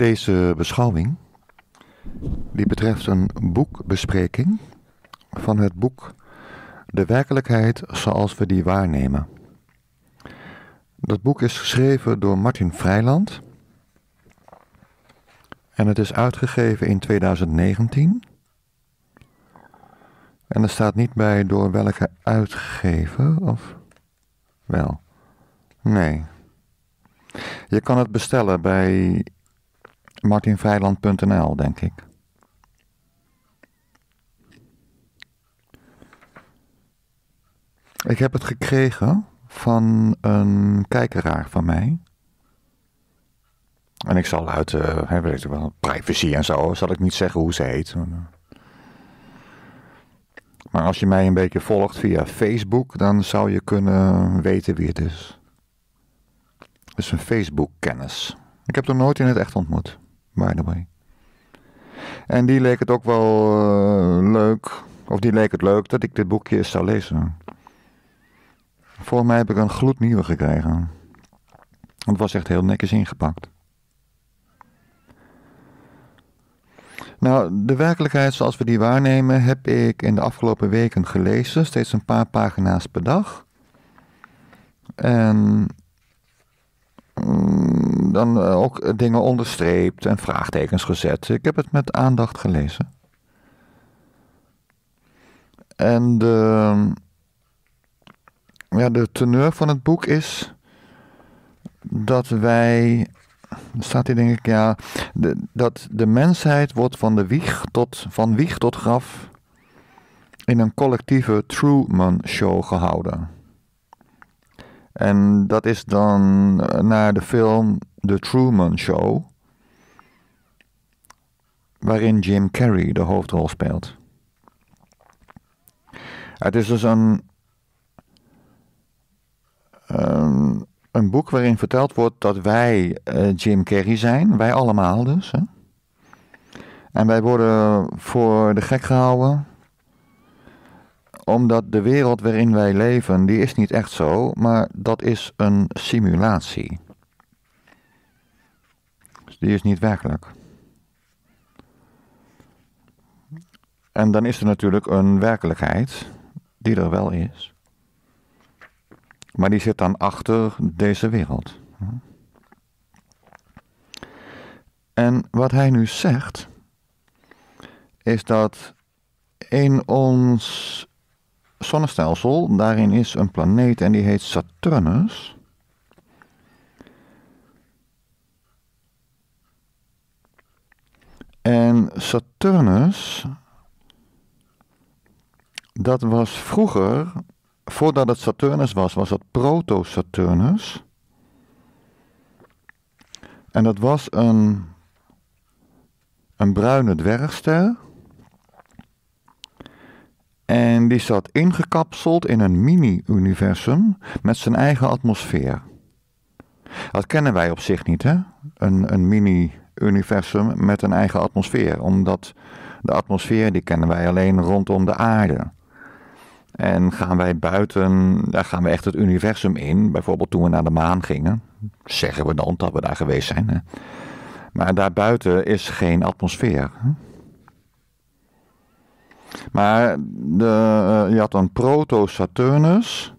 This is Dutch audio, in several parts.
Deze beschouwing die betreft een boekbespreking van het boek De werkelijkheid zoals we die waarnemen. Dat boek is geschreven door Martin Vrijland en het is uitgegeven in 2019. En er staat niet bij door welke uitgever of wel. Nee. Je kan het bestellen bij martinveiland.nl, denk ik. Ik heb het gekregen van een kijkeraar van mij. En ik zal uit uh, weet ik wel, privacy en zo, zal ik niet zeggen hoe ze heet. Maar als je mij een beetje volgt via Facebook, dan zou je kunnen weten wie het is. Het is een Facebook-kennis. Ik heb hem nooit in het echt ontmoet by the way. En die leek het ook wel eh, leuk, of die leek het leuk dat ik dit boekje eens zou lezen. Voor mij heb ik een gloednieuwe gekregen. Het was echt heel netjes ingepakt. Nou, de werkelijkheid zoals we die waarnemen heb ik in de afgelopen weken gelezen, steeds een paar pagina's per dag. En Mm, dan eh, ook eh, dingen onderstreept en vraagtekens gezet. Ik heb het met aandacht gelezen. En de, mm, ja, de teneur van het boek is dat wij, staat hier denk ik, ja, de, dat de mensheid wordt van, de wieg tot, van wieg tot graf in een collectieve Truman Show gehouden. En dat is dan eh, naar de film The Truman Show, waarin Jim Carrey de hoofdrol speelt. Het is dus een, ehm, een boek waarin verteld wordt dat wij eh, Jim Carrey zijn, wij allemaal dus. Hè? En wij worden voor de gek gehouden omdat de wereld waarin wij leven, die is niet echt zo, maar dat is een simulatie. Dus die is niet werkelijk. En dan is er natuurlijk een werkelijkheid die er wel is. Maar die zit dan achter deze wereld. En wat hij nu zegt, is dat in ons zonnestelsel. Daarin is een planeet en die heet Saturnus. En Saturnus, dat was vroeger, voordat het Saturnus was, was het proto-Saturnus. En dat was een, een bruine dwergster. En die zat ingekapseld in een mini-universum met zijn eigen atmosfeer. Dat kennen wij op zich niet, hè? Een, een mini-universum met een eigen atmosfeer. Omdat de atmosfeer, die kennen wij alleen rondom de aarde. En gaan wij buiten, daar gaan we echt het universum in. Bijvoorbeeld toen we naar de maan gingen. Zeggen we dan dat we daar geweest zijn. Hè? Maar daarbuiten is geen atmosfeer. Hè? Maar de, eh, je had dan proto-Saturnus.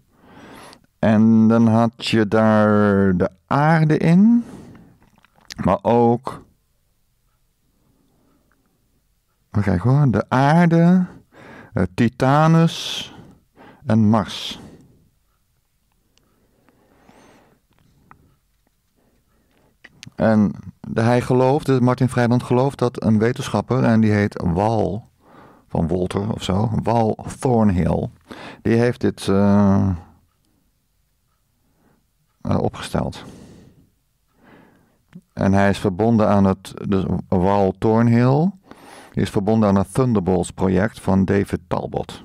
En dan had je daar de aarde in. Maar ook. Kijk hoor, de aarde, eh, Titanus en Mars. En hij gelooft, Martin Vrijland gelooft dat een wetenschapper, en die heet Wal, van Walter of zo, Wal Thornhill, die heeft dit eh, eh, opgesteld. En hij is verbonden aan het dus Wal Thornhill, is verbonden aan het Thunderbolts project van David Talbot.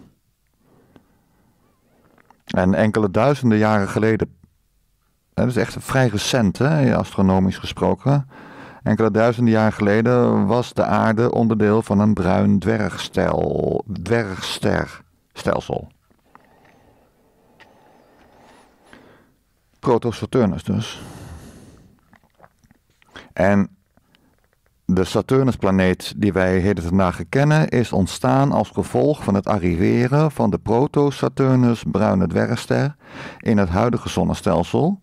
En enkele duizenden jaren geleden, dat is echt vrij recent, hè, astronomisch gesproken, Enkele duizenden jaar geleden was de aarde onderdeel van een bruin dwergstel, dwergsterstelsel. Proto-Saturnus dus. En de Saturnusplaneet die wij heden vandaag kennen is ontstaan als gevolg van het arriveren van de proto-Saturnus bruine dwergster in het huidige zonnestelsel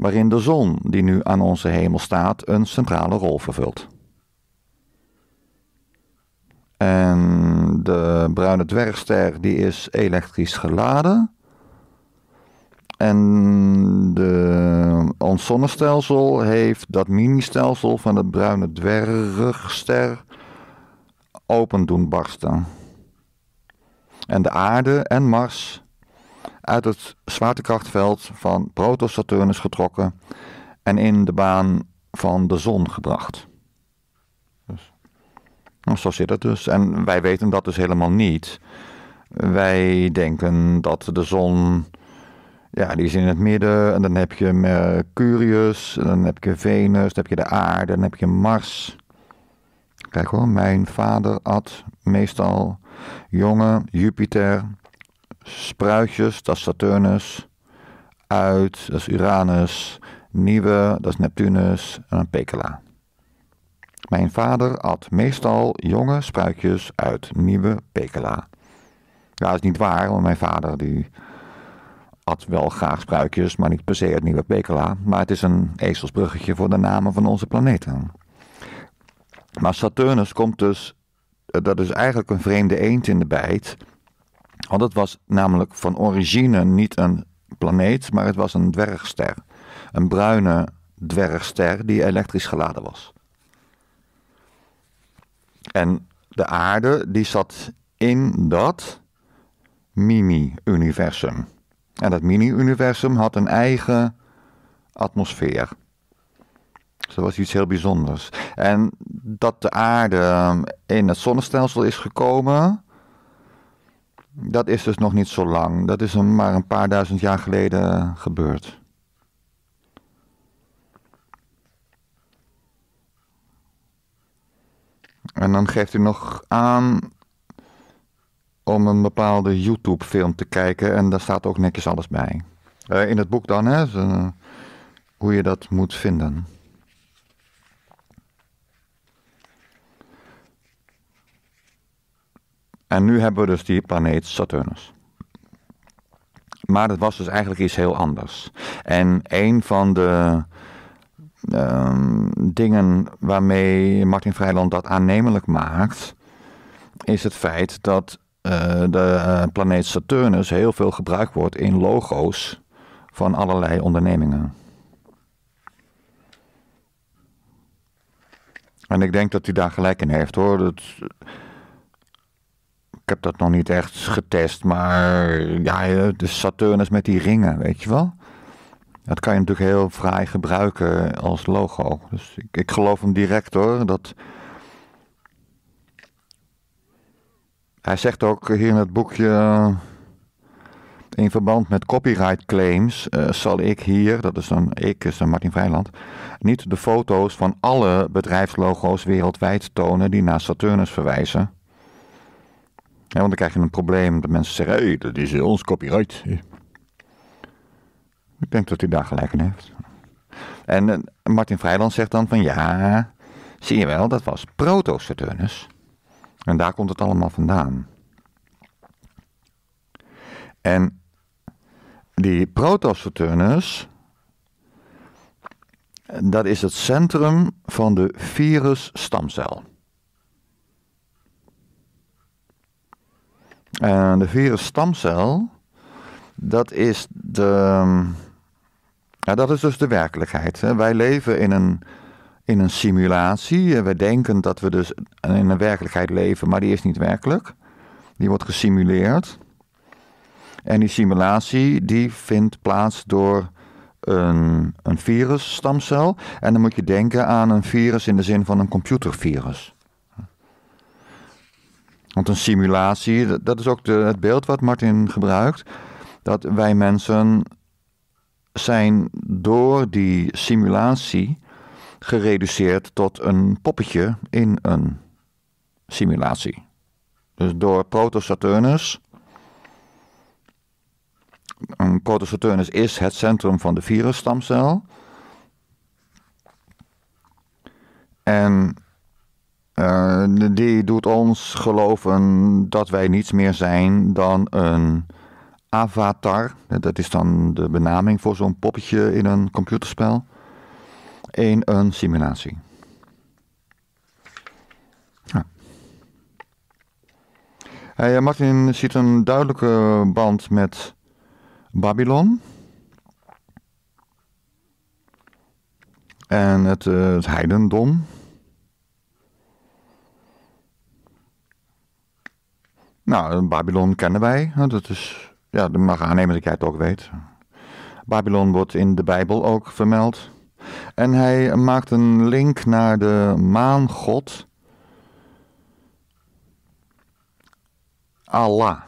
waarin de zon die nu aan onze hemel staat een centrale rol vervult. En de bruine dwergster die is elektrisch geladen. En de, ons zonnestelsel heeft dat mini-stelsel van de bruine dwergster open doen barsten. En de aarde en Mars uit het zwaartekrachtveld van proto Saturnus getrokken en in de baan van de zon gebracht. Dus, nou, zo zit het dus. En wij weten dat dus helemaal niet. Wij denken dat de zon, ja, die is in het midden. En dan heb je Mercurius, dan heb je Venus, dan heb je de aarde, dan heb je Mars. Kijk hoor, mijn vader had meestal jonge Jupiter, Spruitjes, dat is Saturnus. Uit, dat is Uranus. Nieuwe, dat is Neptunus. En een Pekela. Mijn vader at meestal jonge spruitjes uit Nieuwe Pekela. Ja, dat is niet waar, want mijn vader die at wel graag spruitjes, maar niet per se uit Nieuwe Pekela. Maar het is een ezelsbruggetje voor de namen van onze planeten. Maar Saturnus komt dus, eh, dat is eigenlijk een vreemde eend in de bijt. Want het was namelijk van origine niet een planeet, maar het was een dwergster. Een bruine dwergster die elektrisch geladen was. En de aarde die zat in dat mini-universum. En dat mini-universum had een eigen atmosfeer. dat was iets heel bijzonders. En dat de aarde in het zonnestelsel is gekomen, dat is dus nog niet zo lang. Dat is maar een paar duizend jaar geleden gebeurd. En dan geeft hij nog aan om een bepaalde YouTube-film te kijken. En daar staat ook netjes alles bij. Eh, in het boek dan, hè? hoe je dat moet vinden. En nu hebben we dus die planeet Saturnus. Maar dat was dus eigenlijk iets heel anders. En een van de ehm, dingen waarmee Martin Vrijland dat aannemelijk maakt, is het feit dat eh, de eh, planeet Saturnus heel veel gebruikt wordt in logo's van allerlei ondernemingen. En ik denk dat hij daar gelijk in heeft hoor. Dat, ik heb dat nog niet echt getest, maar ja, de Saturnus met die ringen, weet je wel. Dat kan je natuurlijk heel vrij gebruiken als logo. Dus ik, ik geloof hem direct hoor. Dat... Hij zegt ook hier in het boekje. In verband met copyright claims eh, zal ik hier, dat is dan ik, is dan Martin Vrijland, niet de foto's van alle bedrijfslogo's wereldwijd tonen die naar Saturnus verwijzen want dan krijg je een probleem dat mensen zeggen: hé, hey, dat is eh, ons copyright. Ik denk dat hij daar gelijk in heeft. En eh, Martin Vrijland zegt dan van ja, zie je wel, dat was proto-Saturnus. En daar komt het allemaal vandaan. En die proto-Saturnus, dat is het centrum van de virusstamcel. En eh, de virusstamcel, dat is de. Ehm, ja, dat is dus de werkelijkheid. Hè. Wij leven in een, in een simulatie. Eh, we denken dat we dus in een werkelijkheid leven, maar die is niet werkelijk. Die wordt gesimuleerd. En die simulatie die vindt plaats door een, een virusstamcel. En dan moet je denken aan een virus in de zin van een computervirus. Want een simulatie, dat, is ook het beeld wat Martin gebruikt, dat wij mensen zijn door die simulatie gereduceerd tot een poppetje in een simulatie. Dus door Proto-Saturnus. Proto-Saturnus is het centrum van de virusstamcel. En eh, die doet ons geloven dat wij niets meer zijn dan een avatar. Dat is dan de benaming voor zo'n poppetje in een computerspel. In een simulatie. Ja. Hey, eh, Martin ziet een duidelijke band met Babylon. En het, eh, het heidendom. Nou, Babylon kennen wij. Nou, dat is, ja, dat mag aannemen dat jij het ook weet. Babylon wordt in de Bijbel ook vermeld. En hij maakt een link naar de maangod Allah.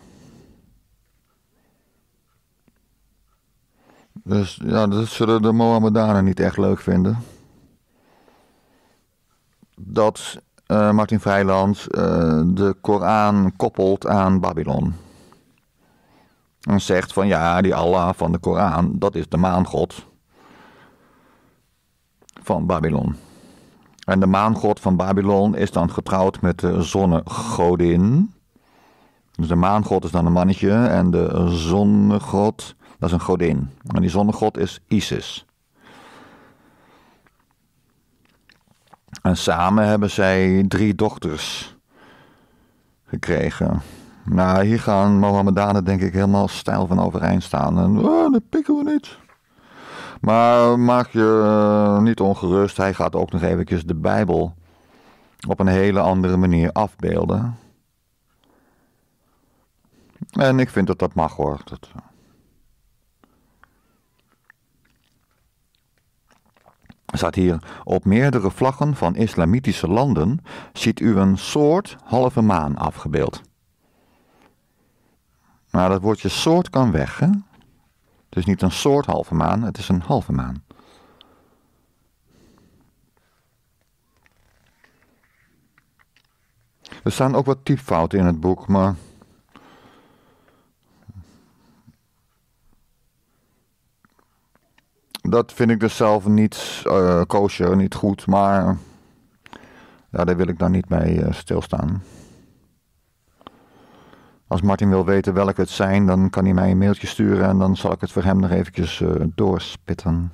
Dus ja, dat zullen de Mohammedanen niet echt leuk vinden. Dat uh, Martin Vrijland, uh, de Koran koppelt aan Babylon. En zegt van ja, die Allah van de Koran, dat is de maangod van Babylon. En de maangod van Babylon is dan getrouwd met de zonnegodin. Dus de maangod is dan een mannetje en de zonnegod, dat is een godin. En die zonnegod is Isis. En samen hebben zij drie dochters gekregen. Nou, hier gaan Mohammedanen denk ik helemaal stijl van overeind staan. En oh, dat pikken we niet. Maar maak je eh, niet ongerust. Hij gaat ook nog eventjes de Bijbel op een hele andere manier afbeelden. En ik vind dat dat mag hoor. Dat, eh, staat hier, op meerdere vlaggen van islamitische landen ziet u een soort halve maan afgebeeld. Maar nou, dat woordje soort kan weg, hè? Het is niet een soort halve maan, het is een halve maan. Er staan ook wat typfouten in het boek, maar dat vind ik dus zelf niet uh, niet goed. Maar ja, daar wil ik dan niet mee eh, stilstaan. Als Martin wil weten welke het zijn, dan kan hij mij een mailtje sturen en dan zal ik het voor hem nog eventjes eh, doorspitten.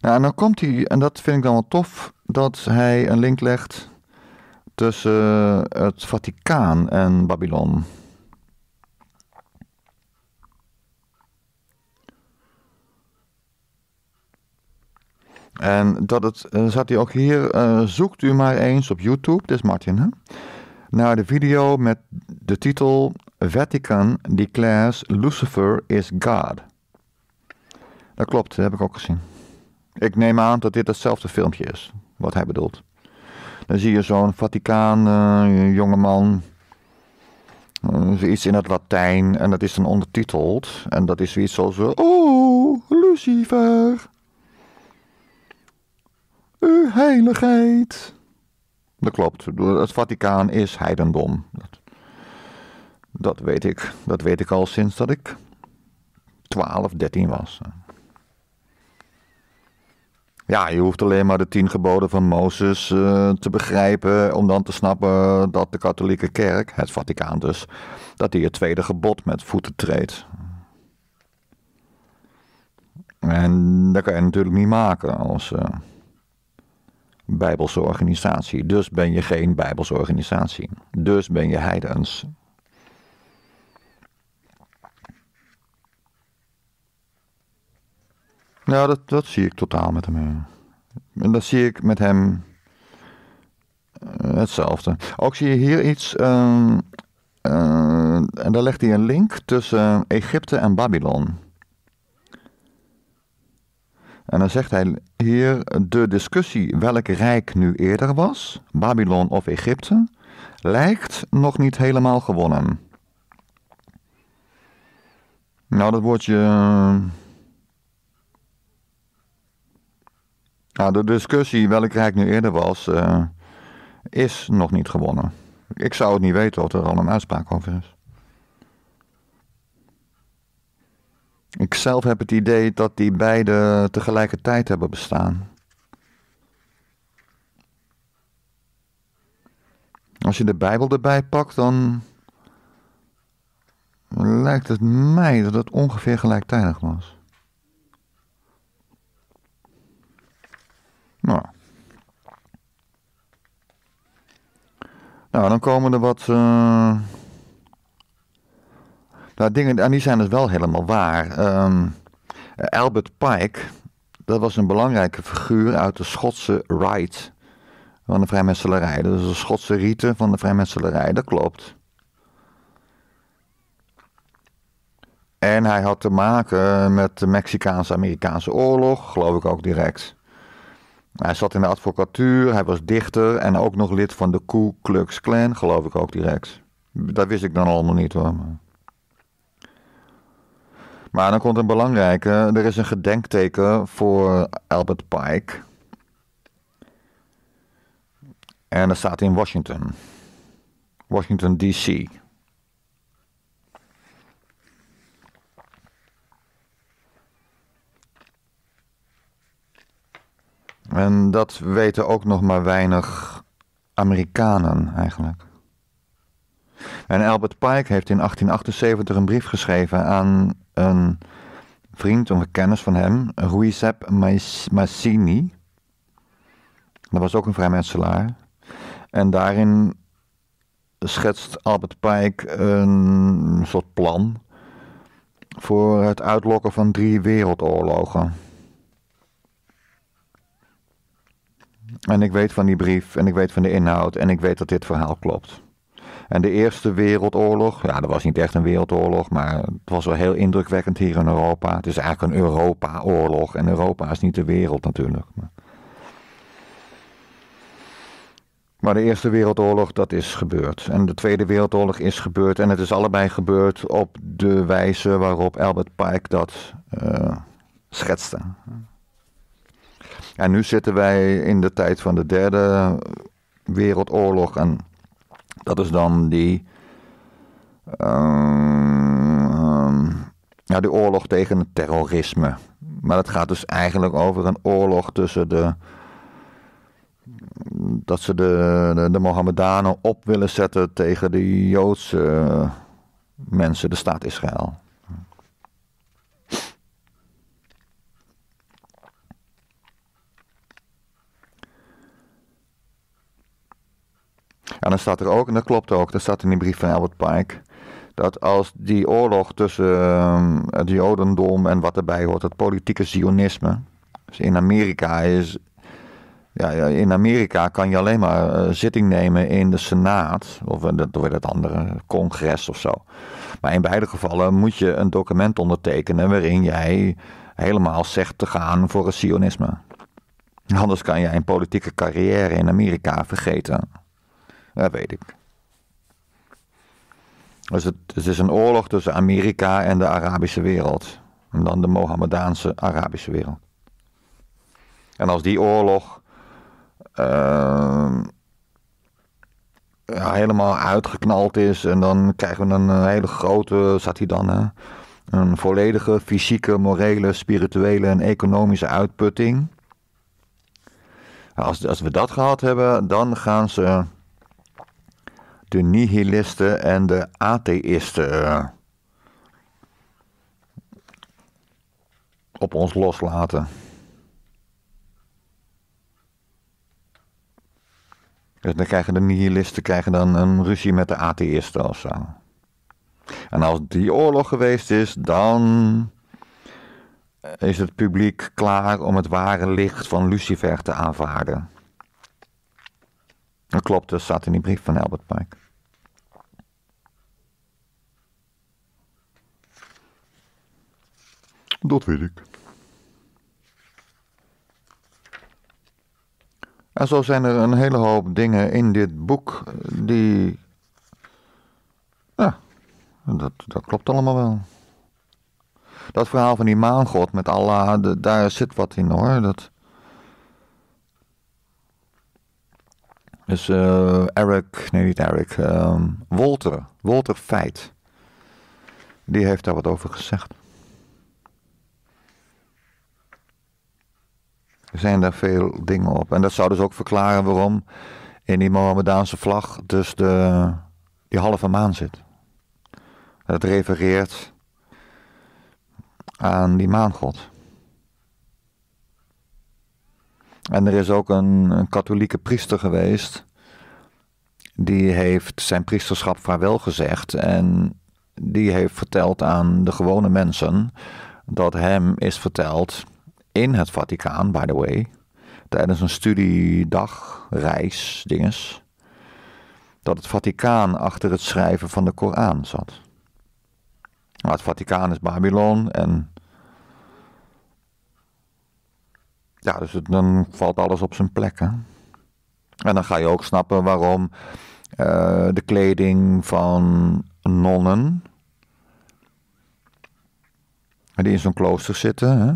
Nou, en dan komt hij, en dat vind ik dan wel tof, dat hij een link legt tussen het Vaticaan en Babylon. En dat het, eh, zat hij ook hier, eh, zoekt u maar eens op YouTube, dit is Martin, hè? naar de video met de titel Vatican declares Lucifer is God. Dat klopt, dat heb ik ook gezien. Ik neem aan dat dit hetzelfde filmpje is, wat hij bedoelt. Dan zie je zo'n Vaticaan uh, jongeman, iets in het Latijn, en dat is dan ondertiteld. En dat is zoiets zoals, oh, Lucifer uw heiligheid. Dat klopt. Het Vaticaan is heidendom. Dat, dat, weet ik. Dat weet ik al sinds dat ik 12, 13 was. Ja, je hoeft alleen maar de tien geboden van Mozes eh, te begrijpen om dan te snappen dat de katholieke kerk, het Vaticaan dus, dat die het tweede gebod met voeten treedt. En dat kan je natuurlijk niet maken als, eh, Bijbelse organisatie. Dus ben je geen Bijbelse organisatie. Dus ben je heidens. Nou, dat, dat zie ik totaal met hem. Eh. En dat zie ik met hem eh, hetzelfde. Ook zie je hier iets. Ehm, eh, en daar legt hij een link tussen Egypte en Babylon. En dan zegt hij hier de discussie welk rijk nu eerder was, Babylon of Egypte, lijkt nog niet helemaal gewonnen. Nou, dat woordje. Nou, de discussie welk rijk nu eerder was, eh, is nog niet gewonnen. Ik zou het niet weten wat er al een uitspraak over is. Ik zelf heb het idee dat die beide tegelijkertijd hebben bestaan. Als je de Bijbel erbij pakt, dan lijkt het mij dat het ongeveer gelijktijdig was. Nou. Nou, dan komen er wat. Eh, nou, dingen aan ah, die zijn dus wel helemaal waar. Ehm, Albert Pike, dat was een belangrijke figuur uit de Schotse Rite van de vrijmetselarij. Dat is de Schotse rite van de vrijmetselarij, dat klopt. En hij had te maken met de Mexicaanse-Amerikaanse oorlog, geloof ik ook direct. Hij zat in de advocatuur, hij was dichter en ook nog lid van de Ku Klux Klan, geloof ik ook direct. Dat wist ik dan allemaal niet hoor. Maar dan komt een belangrijke. Er is een gedenkteken voor Albert Pike. En dat staat in Washington. Washington DC. En dat weten ook nog maar weinig Amerikanen eigenlijk. En Albert Pike heeft in 1878 een brief geschreven aan een vriend, een kennis van hem, Ruizep Massini. Dat was ook een vrijmetselaar. En daarin schetst Albert Pike een soort plan voor het uitlokken van drie wereldoorlogen. En ik weet van die brief en ik weet van de inhoud en ik weet dat dit verhaal klopt. En de Eerste Wereldoorlog, ja, dat was niet echt een wereldoorlog, maar het was wel heel indrukwekkend hier in Europa. Het is eigenlijk een Europa-oorlog en Europa is niet de wereld natuurlijk. Maar de Eerste Wereldoorlog, dat is gebeurd. En de Tweede Wereldoorlog is gebeurd. En het is allebei gebeurd op de wijze waarop Albert Pike dat eh, schetste. En nu zitten wij in de tijd van de Derde Wereldoorlog. En dat is dan die. Ehm, ja, die oorlog tegen het terrorisme. Maar het gaat dus eigenlijk over een oorlog tussen de. Dat ze de, de, de Mohammedanen op willen zetten tegen de Joodse eh, mensen, de staat Israël. En dan staat er ook, en dat klopt ook, dat staat in die brief van Albert Pike, dat als die oorlog tussen ehm, het Jodendom en wat erbij hoort, het politieke Zionisme, dus in Amerika is, ja, in Amerika kan je alleen maar eh, zitting nemen in de Senaat, of eh, door dat andere congres of zo. Maar in beide gevallen moet je een document ondertekenen waarin jij helemaal zegt te gaan voor het Zionisme. Anders kan jij een politieke carrière in Amerika vergeten. Dat weet ik. Dus het, is een oorlog tussen Amerika en de Arabische wereld. En dan de Mohammedaanse Arabische wereld. En als die oorlog ehm, helemaal uitgeknald is. En dan krijgen we een eh, hele grote, zat hij dan, een volledige fysieke, morele, spirituele en economische uitputting. Als, als we dat gehad hebben, dan gaan ze de nihilisten en de atheïsten eh, op ons loslaten. Dus dan krijgen de nihilisten krijgen dan een ruzie met de atheïsten of zo. En als die oorlog geweest is, dan is het publiek klaar om het ware licht van Lucifer te aanvaarden. Dat klopt, dat staat in die brief van Albert Pike. Dat weet ik. En zo zijn er een hele hoop dingen in dit boek eh, die. Ja, dat, dat klopt allemaal wel. Dat verhaal van die maangod met Allah, daar zit wat in hoor. Dat, Dus eh, Eric, nee niet Eric, ehm, Walter, Walter Feit. Die heeft daar wat over gezegd. Er zijn daar veel dingen op. En dat zou dus ook verklaren waarom in die Mohammedaanse vlag dus de, die halve maan zit. Dat refereert aan die maangod. En er is ook een, een katholieke priester geweest. Die heeft zijn priesterschap vaarwel gezegd. En die heeft verteld aan de gewone mensen dat hem is verteld in het Vaticaan, by the way, tijdens een studiedag, reis, dinges, dat het Vaticaan achter het schrijven van de Koran zat. Maar het Vaticaan is Babylon en Ja, dus dan valt alles op zijn plek. Hè? En dan ga je ook snappen waarom eh, de kleding van nonnen, die in zo'n klooster zitten, hè?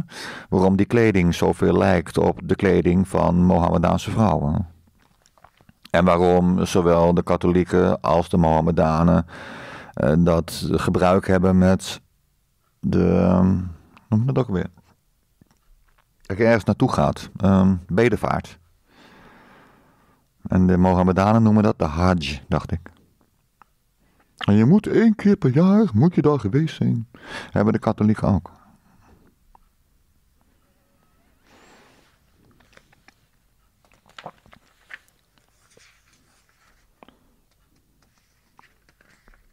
waarom die kleding zoveel lijkt op de kleding van Mohammedaanse vrouwen. En waarom zowel de katholieken als de Mohammedanen eh, dat gebruik hebben met de. Noem dat ook weer? ergens naartoe gaat. Ehm, bedevaart. En de Mohammedanen noemen dat de Hajj, dacht ik. En je moet één keer per jaar, moet je daar geweest zijn. Hebben de katholieken ook.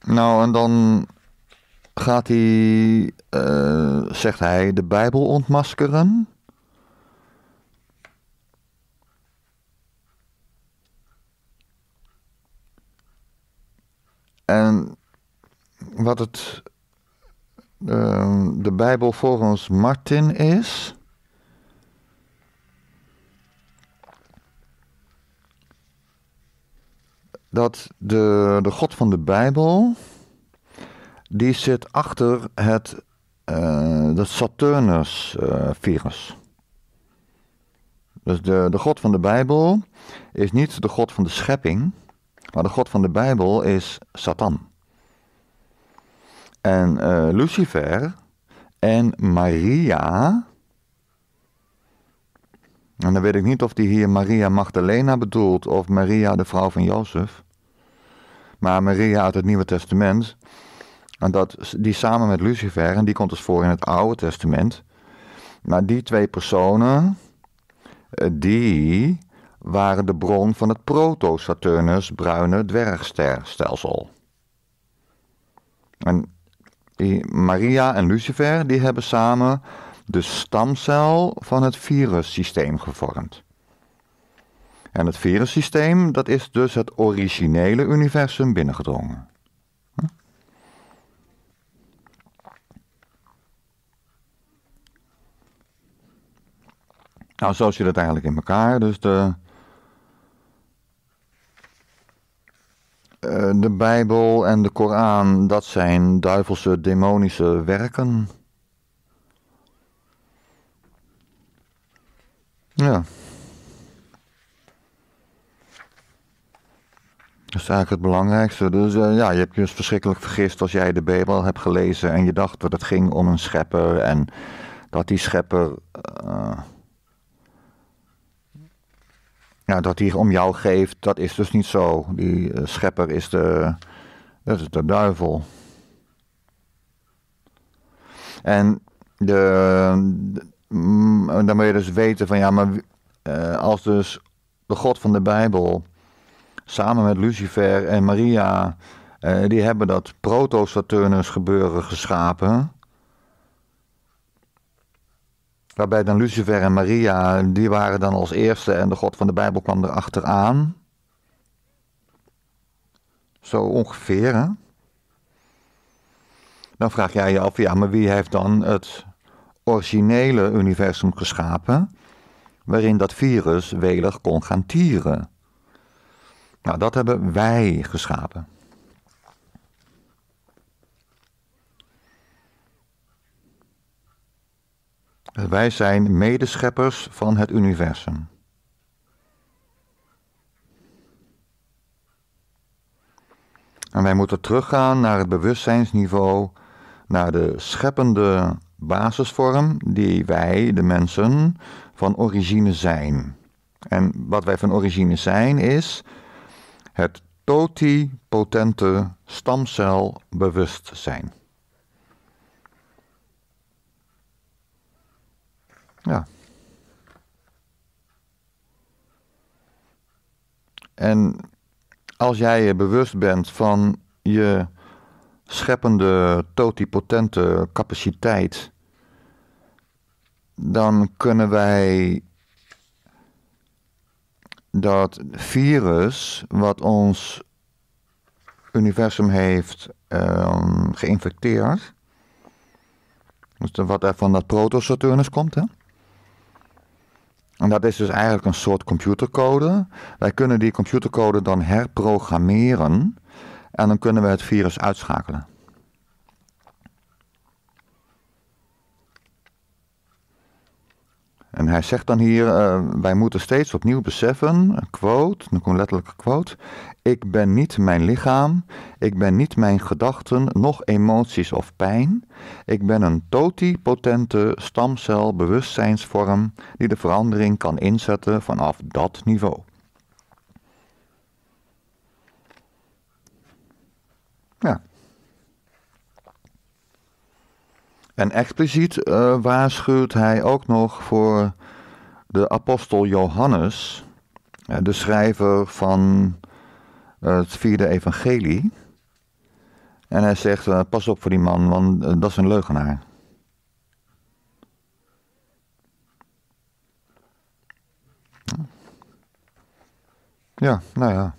Nou, en dan gaat hij, eh, zegt hij, de Bijbel ontmaskeren. En wat het, ehm, de Bijbel volgens Martin is. Dat de, de God van de Bijbel, die zit achter het uh, de Saturnus-virus. Eh, dus de, de God van de Bijbel is niet de God van de schepping, maar de God van de Bijbel is Satan. En eh, Lucifer en Maria. En dan weet ik niet of die hier Maria Magdalena bedoelt of Maria de vrouw van Jozef. Maar Maria uit het Nieuwe Testament. En dat, die samen met Lucifer, en die komt dus voor in het Oude Testament. Maar die twee personen, eh, die waren de bron van het proto-Saturnus-bruine dwergsterstelsel. En Maria en Lucifer die hebben samen de stamcel van het virussysteem gevormd. En het virussysteem, dat is dus het originele universum binnengedrongen. Hm? Nou, zo zit het eigenlijk in elkaar. Dus de, Eh, de Bijbel en de Koran, dat zijn duivelse, demonische werken. Ja. Dat is eigenlijk het belangrijkste. Dus eh, ja, je hebt je dus verschrikkelijk vergist als jij de Bijbel hebt gelezen en je dacht dat het ging om een schepper en dat die schepper. Eh, ja, nou, dat hij om jou geeft, dat is dus niet zo. Die eh, schepper is de, dat is de duivel. En de, mm, dan moet je dus weten van ja, maar eh, als dus de God van de Bijbel samen met Lucifer en Maria, eh, die hebben dat proto-Saturnus gebeuren geschapen. Waarbij dan Lucifer en Maria, die waren dan als eerste en de God van de Bijbel kwam er achteraan. Zo ongeveer, hè? Dan vraag jij je af, ja, maar wie heeft dan het originele universum geschapen, waarin dat virus welig kon gaan tieren? Nou, dat hebben wij geschapen. Wij zijn medescheppers van het universum. En wij moeten teruggaan naar het bewustzijnsniveau, naar de scheppende basisvorm die wij, de mensen, van origine zijn. En wat wij van origine zijn is het totipotente stamcelbewustzijn. Ja. En als jij je bewust bent van je scheppende, totipotente capaciteit, dan kunnen wij dat virus wat ons universum heeft ehm, geïnfecteerd, dus wat er van dat proto-Saturnus komt, hè? En dat is dus eigenlijk een soort computercode. Wij kunnen die computercode dan herprogrammeren en dan kunnen we het virus uitschakelen. En hij zegt dan hier, eh, wij moeten steeds opnieuw beseffen, quote, dan komt letterlijk quote, ik ben niet mijn lichaam, ik ben niet mijn gedachten, nog emoties of pijn. Ik ben een totipotente stamcel bewustzijnsvorm die de verandering kan inzetten vanaf dat niveau. Ja, En expliciet eh, waarschuwt hij ook nog voor de apostel Johannes, eh, de schrijver van eh, het vierde evangelie. En hij zegt, pas op voor die man, want dat is een leugenaar. Ja, nou ja.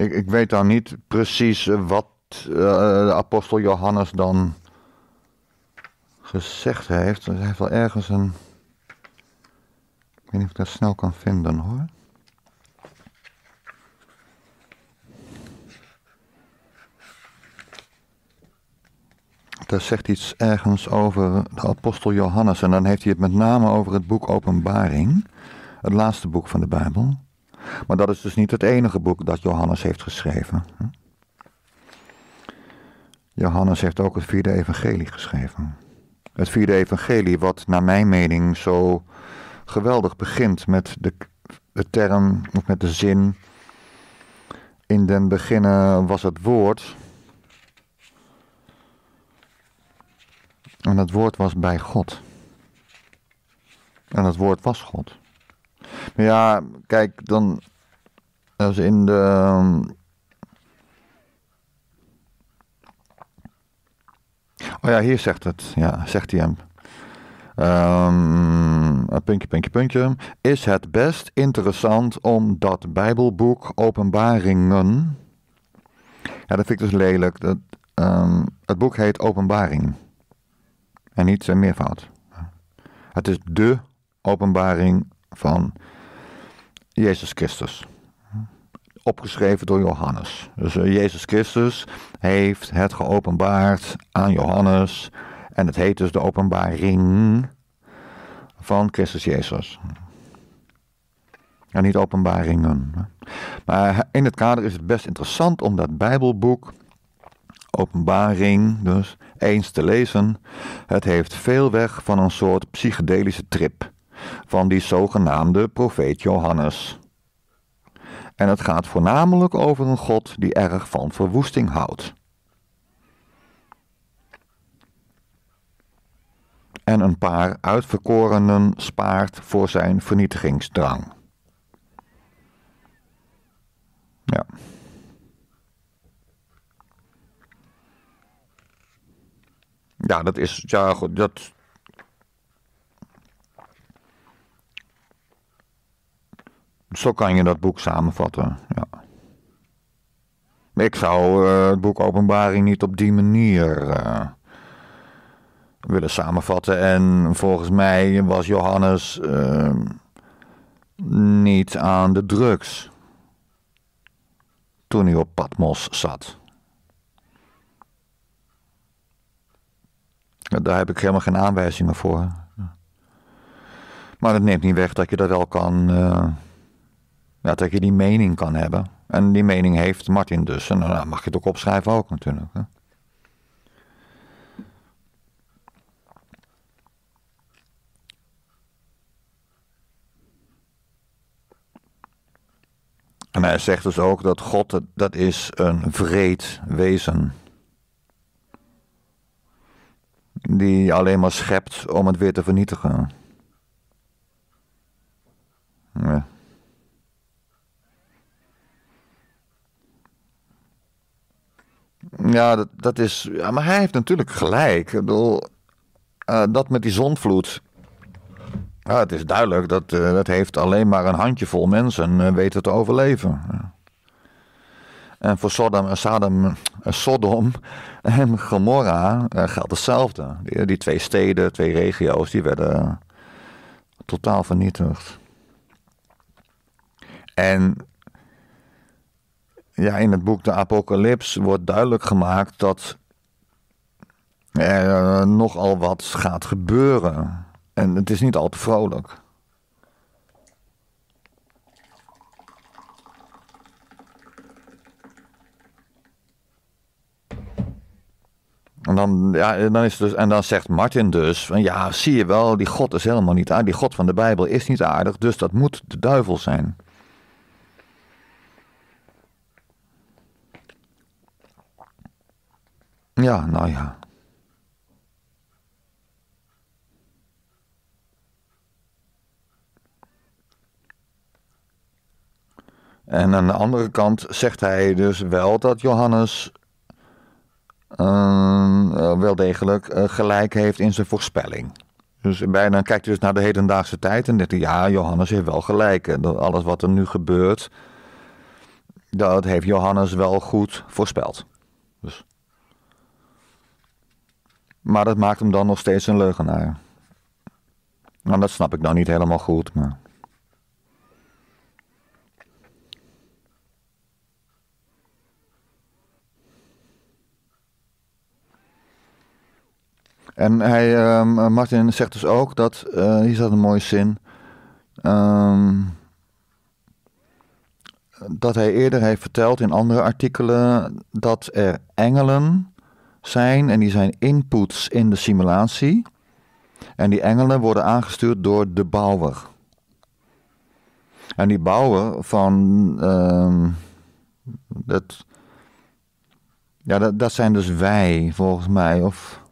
Ik, ik weet daar niet precies eh, wat eh, de apostel Johannes dan gezegd heeft. Hij heeft wel ergens een... Ik weet niet of ik dat snel kan vinden hoor. Daar zegt iets ergens over de apostel Johannes. En dan heeft hij het met name over het boek Openbaring. Het laatste boek van de Bijbel. Maar dat is dus niet het enige boek dat Johannes heeft geschreven. Johannes heeft ook het vierde evangelie geschreven. Het vierde evangelie, wat naar mijn mening zo geweldig begint met de, term, of met de zin. In den beginnen was het woord. En het woord was bij God. En het woord was God. Ja, kijk, dan als in de. Ehm, oh ja, hier zegt het. Ja, zegt hij hem. Um, puntje, puntje, puntje. Is het best interessant om dat Bijbelboek Openbaringen. Ja, dat vind ik dus lelijk. Dat, ehm, het boek heet Openbaring. En niet zijn meervoud. Het is de openbaring van Jezus Christus. Opgeschreven door Johannes. Dus eh, Jezus Christus heeft het geopenbaard aan Johannes. En het heet dus de openbaring van Christus Jezus. En niet openbaringen. Maar in het kader is het best interessant om dat Bijbelboek, Openbaring dus, eens te lezen. Het heeft veel weg van een soort psychedelische trip van die zogenaamde profeet Johannes. En het gaat voornamelijk over een God die erg van verwoesting houdt. En een paar uitverkorenen spaart voor zijn vernietigingsdrang. Ja. Ja, dat is. Ja, goed, dat, zo kan je dat boek samenvatten. Ja. Ik zou eh, het boek Openbaring niet op die manier eh, willen samenvatten. En volgens mij was Johannes eh, niet aan de drugs toen hij op Patmos zat. Daar heb ik helemaal geen aanwijzingen voor. Maar het neemt niet weg dat je dat wel kan ja, dat je die mening kan hebben. En die mening heeft Martin dus. En dan mag je het ook opschrijven ook natuurlijk. Hè? En hij zegt dus ook dat God, dat is een vreed wezen. Die alleen maar schept om het weer te vernietigen. Ja. Ja, dat, dat is. Ja, maar hij heeft natuurlijk gelijk. Ik bedoel, eh, dat met die zonvloed. Ja, het is duidelijk dat eh, dat heeft alleen maar een handjevol mensen eh, weten te overleven. En voor Sodom en Sodom, Sodom en Gomorra geldt hetzelfde. Die, die, twee steden, twee regio's, die werden totaal vernietigd. En ja, in het boek De Apocalyps wordt duidelijk gemaakt dat er eh, nogal wat gaat gebeuren. En het is niet al te vrolijk. En dan, ja, dan is dus, en dan zegt Martin dus: van, Ja, zie je wel, die God is helemaal niet aardig. Die God van de Bijbel is niet aardig, dus dat moet de duivel zijn. Ja, nou ja. En aan de andere kant zegt hij dus wel dat Johannes ehm, eh, wel degelijk eh, gelijk heeft in zijn voorspelling. Dus bijna kijkt hij dus naar de hedendaagse tijd en denkt hij, ja, Johannes heeft wel gelijk. Dat alles wat er nu gebeurt, dat heeft Johannes wel goed voorspeld. Dus maar dat maakt hem dan nog steeds een leugenaar. Nou, dat snap ik dan nou niet helemaal goed, maar. En hij, ehm, eh, Martin zegt dus ook dat, uh, hier staat een mooie zin, ehm, dat hij eerder heeft verteld in andere artikelen dat er engelen zijn en die zijn inputs in de simulatie. En die engelen worden aangestuurd door de bouwer. En die bouwer van. Ehm, dat, ja, dat, dat zijn dus wij, volgens mij. Of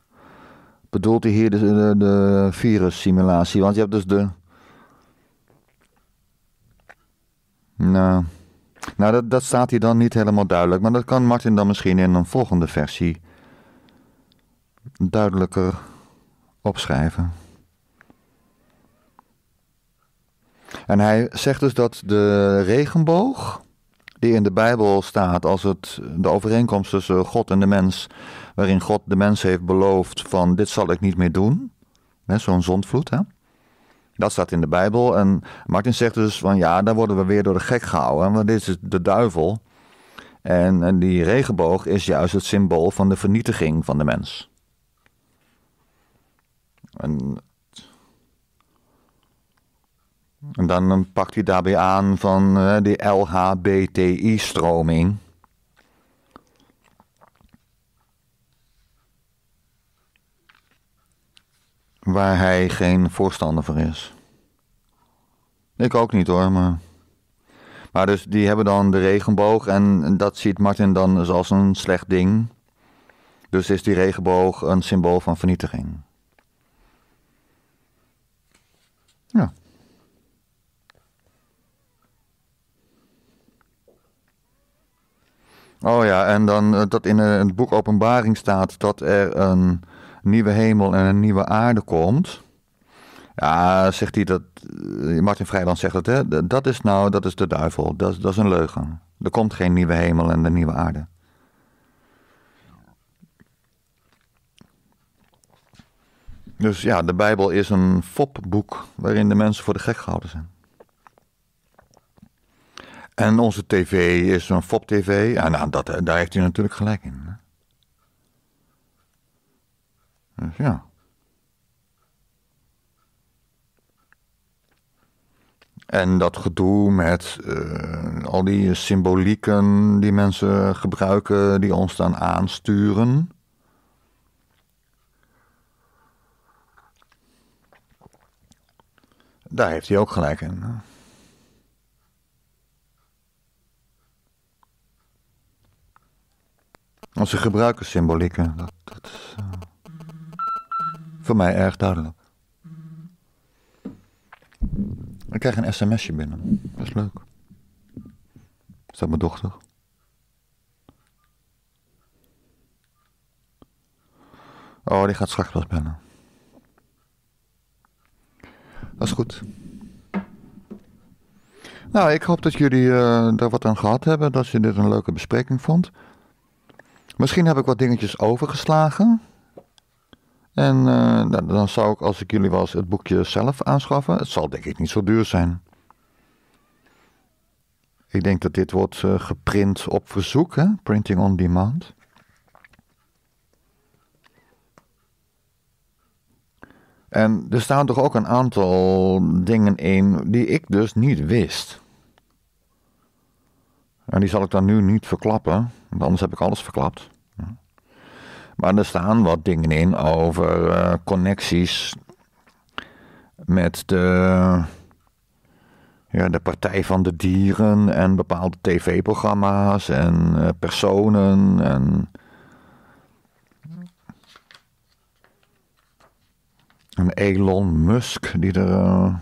bedoelt hij hier de, de, de virussimulatie? Want je hebt dus de. Nou, nou dat, dat staat hier dan niet helemaal duidelijk. Maar dat kan Martin dan misschien in een volgende versie duidelijker opschrijven. En hij zegt dus dat de regenboog, die in de Bijbel staat als het, de overeenkomst tussen God en de mens, waarin God de mens heeft beloofd van dit zal ik niet meer doen, zo'n zondvloed, hè? dat staat in de Bijbel. En Martin zegt dus van ja, dan worden we weer door de gek gehouden, want dit is de duivel. En, en die regenboog is juist het symbool van de vernietiging van de mens. En, dan pakt hij daarbij aan van uh, eh, die LHBTI-stroming. Waar hij geen voorstander voor is. Ik ook niet hoor, maar. Maar dus die hebben dan de regenboog en dat ziet Martin dan dus als een slecht ding. Dus is die regenboog een symbool van vernietiging. Oh ja, en dan eh, dat in eh, het boek Openbaring staat dat er een nieuwe hemel en een nieuwe aarde komt. Ja, zegt hij dat. Eh, Martin Vrijland zegt dat, hè? Dat is nou, dat is de duivel. Dat, dat is een leugen. Er komt geen nieuwe hemel en een nieuwe aarde. Dus ja, de Bijbel is een fopboek waarin de mensen voor de gek gehouden zijn. En onze tv is een FOP-tv. En nou, dat, eh, daar heeft hij natuurlijk gelijk in. Dus ja. En dat gedoe met eh, al die symbolieken die mensen gebruiken, die ons dan aansturen. Daar heeft hij ook gelijk in. Hè? Want ze gebruiken symbolieken. Dat, dat is eh, voor mij erg duidelijk. Ik krijg een sms'je binnen. Dat is leuk. Is dat mijn dochter? Oh, die gaat straks wel bellen. Dat is goed. Nou, ik hoop dat jullie uh, daar wat aan gehad hebben. Dat je dit een leuke bespreking vond. Misschien heb ik wat dingetjes overgeslagen. En eh, nou, dan zou ik, als ik jullie was, het boekje zelf aanschaffen. Het zal denk ik niet zo duur zijn. Ik denk dat dit wordt eh, geprint op verzoek, hè? printing on demand. En er staan toch ook een aantal dingen in die ik dus niet wist. En die zal ik dan nu niet verklappen, want anders heb ik alles verklapt. Maar er staan wat dingen in over eh, connecties met de, ja, de Partij van de Dieren en bepaalde tv-programma's en eh, personen en. En Elon Musk, die er. Eh,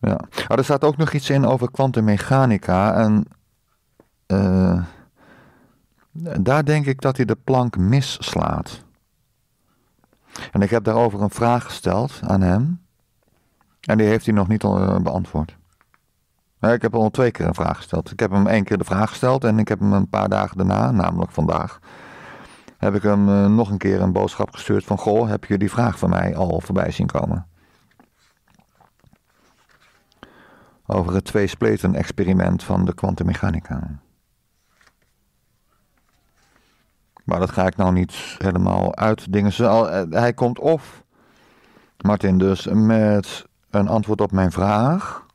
Ja. Maar oh, er staat ook nog iets in over kwantummechanica. En eh, daar denk ik dat hij de plank misslaat. En ik heb daarover een vraag gesteld aan hem. En die heeft hij nog niet eh, beantwoord. Ik heb hem al twee keer een vraag gesteld. Ik heb hem één keer de vraag gesteld en ik heb hem een paar dagen daarna, namelijk vandaag, heb ik hem eh, nog een keer een boodschap gestuurd van goh, heb je die vraag van mij al voorbij zien komen? over het twee-spleten-experiment van de kwantummechanica. Maar dat ga ik nou niet helemaal uitdingen. Eh, hij komt of, Martin dus, met een antwoord op mijn vraag.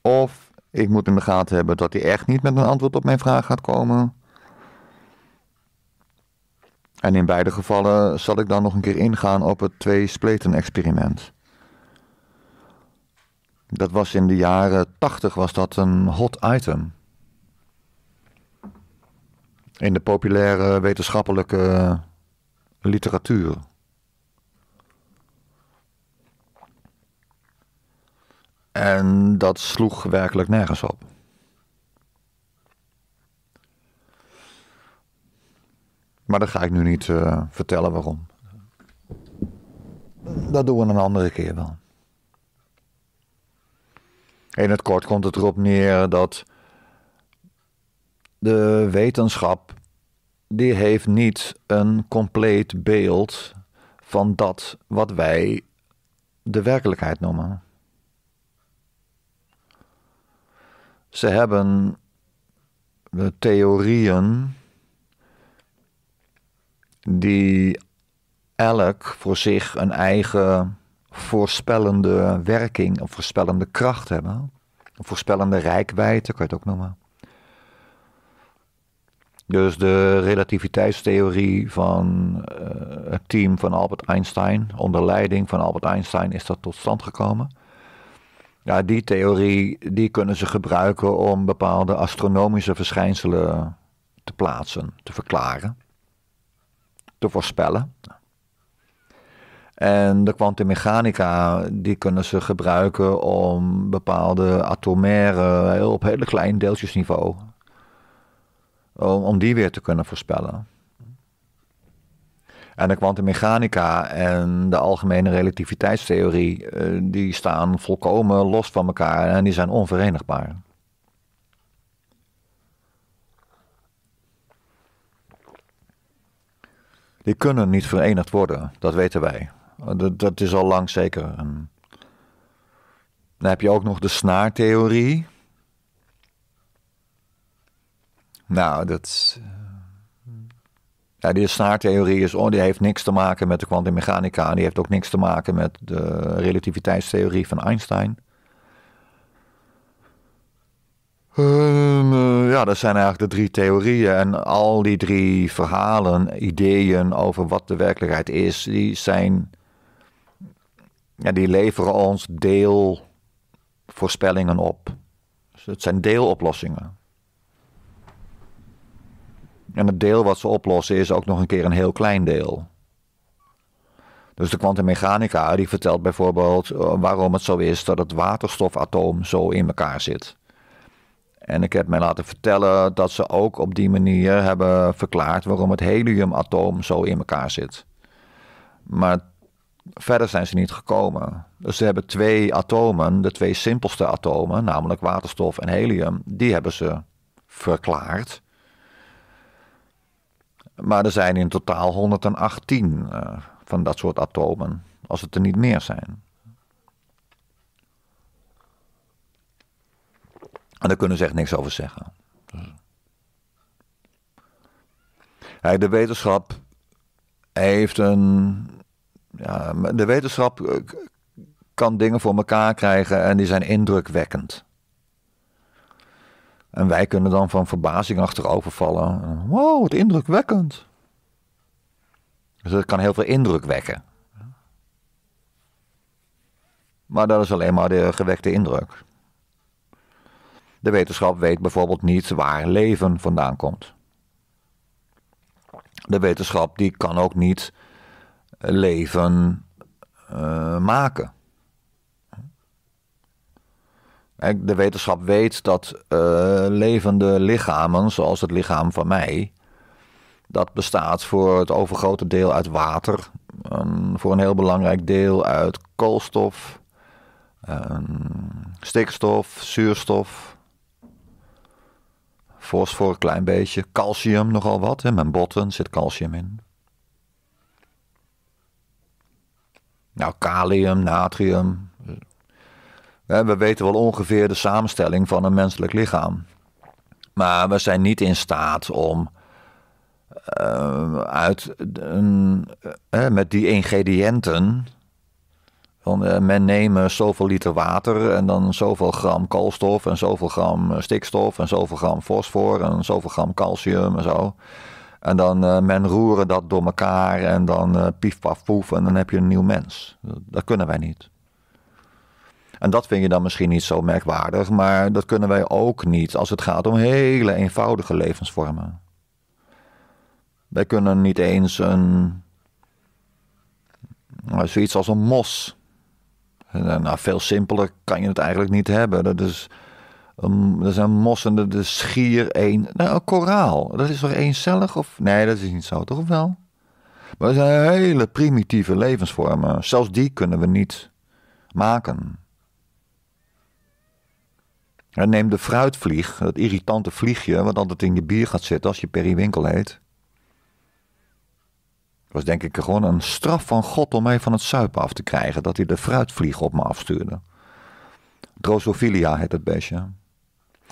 Of ik moet in de gaten hebben dat hij echt niet met een antwoord op mijn vraag gaat komen. En in beide gevallen zal ik dan nog een keer ingaan op het twee-spleten-experiment. Dat was in de jaren 80 was dat een hot item. In de populaire wetenschappelijke literatuur. En dat sloeg werkelijk nergens op. Maar dat ga ik nu niet eh, vertellen waarom. Dat doen we een andere keer wel. In het kort komt het erop neer dat de wetenschap die heeft niet een compleet beeld van dat wat wij de werkelijkheid noemen. Ze hebben de theorieën die elk voor zich een eigen voorspellende werking of voorspellende kracht hebben. Een voorspellende rijkwijde, kan je het ook noemen. Dus de relativiteitstheorie van eh, het team van Albert Einstein, onder leiding van Albert Einstein, is dat tot stand gekomen. Ja, die theorie die kunnen ze gebruiken om bepaalde astronomische verschijnselen te plaatsen, te verklaren, te voorspellen. En de kwantummechanica, die kunnen ze gebruiken om bepaalde atomaire, op hele klein deeltjesniveau, om, om die weer te kunnen voorspellen. En de kwantummechanica en de algemene relativiteitstheorie, eh, die staan volkomen los van elkaar en die zijn onverenigbaar. Die kunnen niet verenigd worden, dat weten wij. Dat, dat is al lang zeker. dan heb je ook nog de snaartheorie. Nou, dat. Eh, ja, die snaartheorie is, oh, die heeft niks te maken met de kwantummechanica. Die heeft ook niks te maken met de relativiteitstheorie van Einstein. Ehm, eh, ja, dat zijn eigenlijk de drie theorieën. En al die drie verhalen, ideeën over wat de werkelijkheid is, die zijn ja, die leveren ons deelvoorspellingen op. Dus het zijn deeloplossingen. En het deel wat ze oplossen is ook nog een keer een heel klein deel. Dus de kwantummechanica die vertelt bijvoorbeeld eh, waarom het zo is dat het waterstofatoom zo in elkaar zit. En ik heb mij laten vertellen dat ze ook op die manier hebben verklaard waarom het heliumatoom zo in elkaar zit. Maar verder zijn ze niet gekomen. Dus ze hebben twee atomen, de twee simpelste atomen, namelijk waterstof en helium, die hebben ze verklaard. Maar er zijn in totaal 118 eh, van dat soort atomen, als het er niet meer zijn. En daar kunnen ze echt niks over zeggen. de wetenschap heeft een ja, de wetenschap eh, kan dingen voor elkaar krijgen en die zijn indrukwekkend. En wij kunnen dan van verbazing achterover vallen. Wow, wat indrukwekkend. Dus het kan heel veel indruk wekken. Maar dat is alleen maar de gewekte indruk. De wetenschap weet bijvoorbeeld niet waar leven vandaan komt. De wetenschap die kan ook niet leven eh, maken. De wetenschap weet dat eh, levende lichamen, zoals het lichaam van mij, dat bestaat voor het overgrote deel uit water, en voor een heel belangrijk deel uit koolstof, stikstof, zuurstof, fosfor een klein beetje, calcium nogal wat. In mijn botten zit calcium in. Nou, kalium, natrium. We weten wel ongeveer de samenstelling van een menselijk lichaam. Maar we zijn niet in staat om eh, uit, eh, eh, met die ingrediënten. men neemt zoveel liter water en dan zoveel gram koolstof en zoveel gram stikstof en zoveel gram fosfor en zoveel gram calcium en zo. En dan eh, men roeren dat door elkaar en dan uh, pief, paf, poef en dan heb je een nieuw mens. Dat kunnen wij niet. En dat vind je dan misschien niet zo merkwaardig, maar dat kunnen wij ook niet als het gaat om hele eenvoudige levensvormen. Wij kunnen niet eens een, nou, zoiets als een mos. Nou, veel simpeler kan je het eigenlijk niet hebben. Dat is Um, er zijn mossen, de, schier één. Nou, een koraal. Dat is toch eencellig? Of? Nee, dat is niet zo, toch wel? Maar dat zijn hele primitieve levensvormen. Zelfs die kunnen we niet maken. En neem de fruitvlieg, dat irritante vliegje wat altijd in je bier gaat zitten als je periwinkel heet. Dat was denk ik gewoon een straf van God om mij van het zuipen af te krijgen, dat hij de fruitvlieg op me afstuurde. Drosophilia heet het beestje.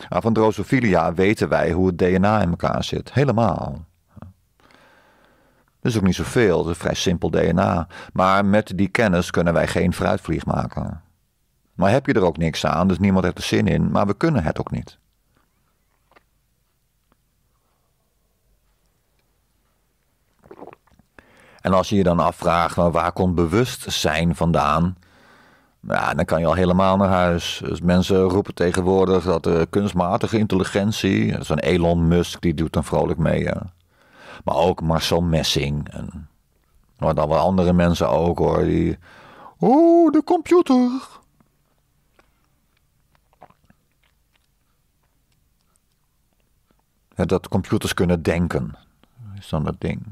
Nou, van drosophilia weten wij hoe het DNA in elkaar zit. Helemaal. Dat is ook niet zoveel, het is vrij simpel DNA. Maar met die kennis kunnen wij geen fruitvlieg maken. Maar heb je er ook niks aan, dus niemand heeft er zin in, maar we kunnen het ook niet. En als je je dan afvraagt, waar komt bewustzijn vandaan? Ja, dan kan je al helemaal naar huis. Dus mensen roepen tegenwoordig dat eh, kunstmatige intelligentie, eh, Zo'n Elon Musk, die doet dan vrolijk mee. Maar ook Marcel Messing en maar dan wel andere mensen ook hoor, die... Oh, de computer! dat computers kunnen denken, is dan dat ding.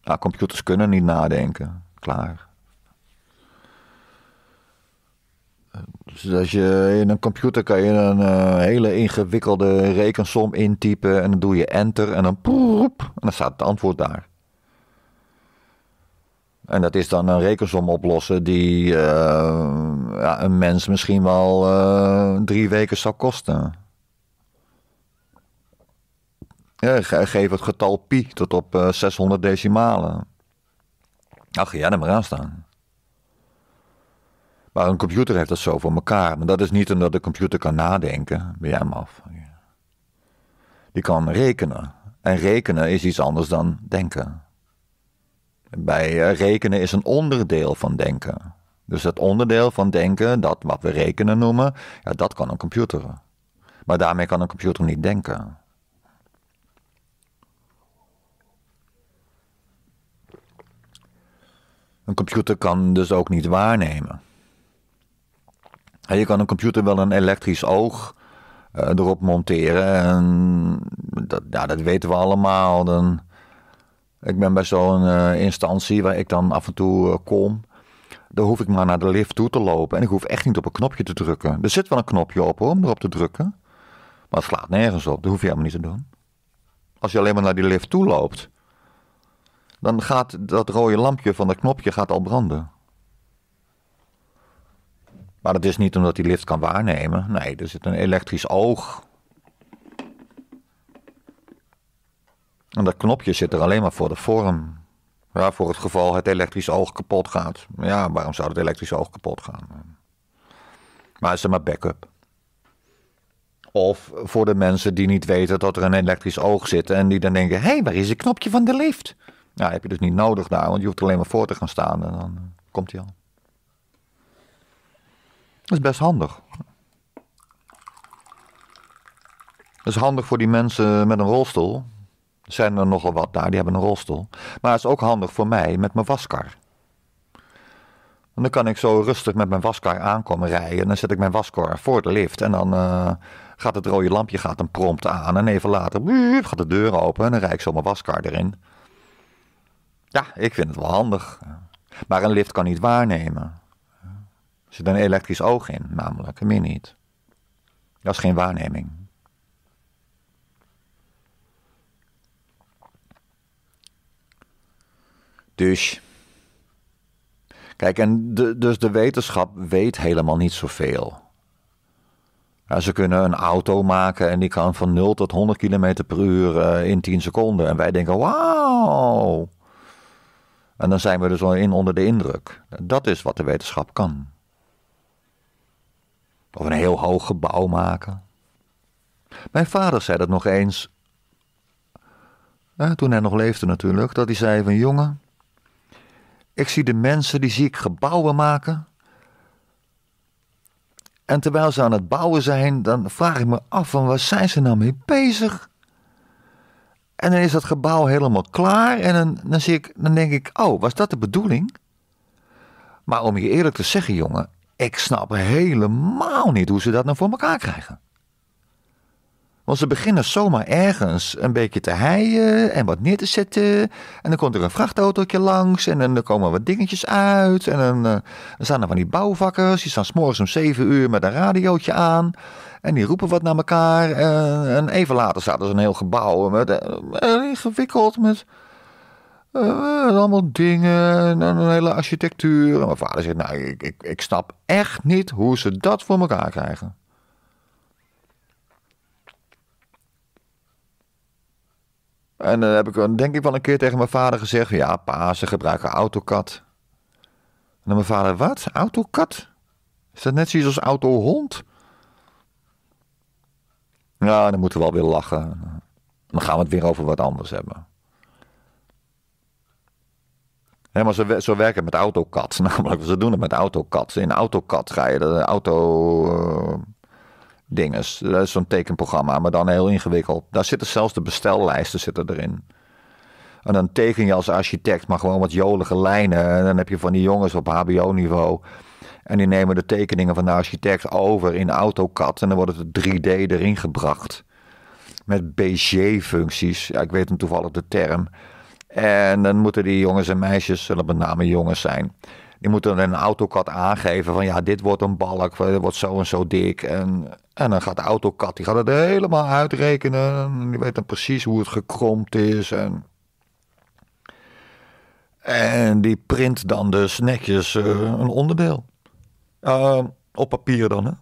Ja, computers kunnen niet nadenken, klaar. Dus als je in een computer kan je een eh, hele ingewikkelde rekensom intypen en dan doe je enter en dan poep en dan staat het antwoord daar. En dat is dan een rekensom oplossen die eh, ja, een mens misschien wel eh, drie weken zou kosten. Ja, geef het getal pi tot op 600 decimalen. Ach, ja, er maar aan staan. Maar een computer heeft dat zo voor elkaar. Maar dat is niet omdat de computer kan nadenken, Ben jij hem af. Die kan rekenen. En rekenen is iets anders dan denken. Bij eh, rekenen is een onderdeel van denken. Dus dat onderdeel van denken, dat wat we rekenen noemen, ja, dat kan een computer. Maar daarmee kan een computer niet denken. Een computer kan dus ook niet waarnemen je kan een computer wel een elektrisch oog eh, erop monteren. En dat, ja, dat weten we allemaal. Dan, ik ben bij zo'n eh, instantie waar ik dan af en toe eh, kom. Dan hoef ik maar naar de lift toe te lopen. En ik hoef echt niet op een knopje te drukken. Er zit wel een knopje op om erop te drukken. Maar het slaat nergens op. Dat hoef je helemaal niet te doen. Als je alleen maar naar die lift toe loopt. Dan gaat dat rode lampje van dat knopje gaat al branden. Maar dat is niet omdat die lift kan waarnemen. Nee, er zit een elektrisch oog. En dat knopje zit er alleen maar voor de vorm. Ja, voor het geval het elektrisch oog kapot gaat. Ja, waarom zou het elektrisch oog kapot gaan? Maar het is er maar backup. Of voor de mensen die niet weten dat er een elektrisch oog zit en die dan denken: hé, hey, waar is het knopje van de lift? Nou, heb je dus niet nodig daar, want je hoeft alleen maar voor te gaan staan en dan komt hij al. Dat is best handig. Dat is handig voor die mensen met een rolstoel. Er zijn er nogal wat daar, die hebben een rolstoel. Maar het is ook handig voor mij met mijn waskar. En dan kan ik zo rustig met mijn waskar aankomen rijden. En dan zet ik mijn waskar voor de lift. En dan eh, gaat het rode lampje gaat een prompt aan. En even later gaat de deur open. En dan rijd ik zo mijn waskar erin. Ja, ik vind het wel handig. Maar een lift kan niet waarnemen zit een elektrisch oog in, namelijk, meer niet. Dat is geen waarneming. Dus. Kijk, en de, dus de wetenschap weet helemaal niet zoveel. Ja, ze kunnen een auto maken en die kan van 0 tot 100 km per uur eh, in 10 seconden. En wij denken: wauw. En dan zijn we dus al in onder de indruk. Dat is wat de wetenschap kan. Of een heel hoog gebouw maken. Mijn vader zei dat nog eens. toen hij nog leefde natuurlijk. Dat hij zei van jongen. Ik zie de mensen die zie ik gebouwen maken. En terwijl ze aan het bouwen zijn, dan vraag ik me af van waar zijn ze nou mee bezig? En dan is dat gebouw helemaal klaar en dan, dan, zie ik, dan denk ik, oh, was dat de bedoeling? Maar om je eerlijk te zeggen, jongen, ik snap helemaal niet hoe ze dat nou voor elkaar krijgen. Want ze beginnen zomaar ergens een beetje te heien en wat neer te zetten. En dan komt er een vrachtautootje langs en dan komen wat dingetjes uit. En dan, eh, staan er van die bouwvakkers, die staan s'morgens om zeven uur met een radiootje aan. En die roepen wat naar elkaar. En, even later staat er zo'n heel gebouw met, eh, ingewikkeld met uh, allemaal dingen en een hele architectuur. En mijn vader zegt, nou, ik, ik, ik snap echt niet hoe ze dat voor elkaar krijgen. En dan heb ik denk ik wel een keer tegen mijn vader gezegd, ja pa, ze gebruiken AutoCAD. En dan mijn vader, wat? AutoCAD? Is dat net zoiets als autohond? Ja, dan moeten we wel weer lachen. Dan gaan we het weer over wat anders hebben. Nee, maar zo werken met AutoCAD. Namelijk, ze doen het met AutoCAD. In AutoCAD ga je de auto... Uh, dinges. Dat is zo'n tekenprogramma, maar dan heel ingewikkeld. Daar zitten zelfs de bestellijsten zitten erin. En dan teken je als architect maar gewoon wat jolige lijnen. En dan heb je van die jongens op hbo-niveau... En die nemen de tekeningen van de architect over in AutoCAD. En dan wordt het 3D erin gebracht. Met BG-functies. Ja, ik weet hem toevallig de term. En dan moeten die jongens en meisjes, zullen met name jongens zijn. Die moeten een autocad aangeven van ja, dit wordt een balk, eh, dit wordt zo en zo dik. En, en dan gaat de autocad, die gaat het helemaal uitrekenen. Die weet dan precies hoe het gekromd is. En, en die print dan dus netjes eh, een onderdeel. Ehm, op papier dan, hè?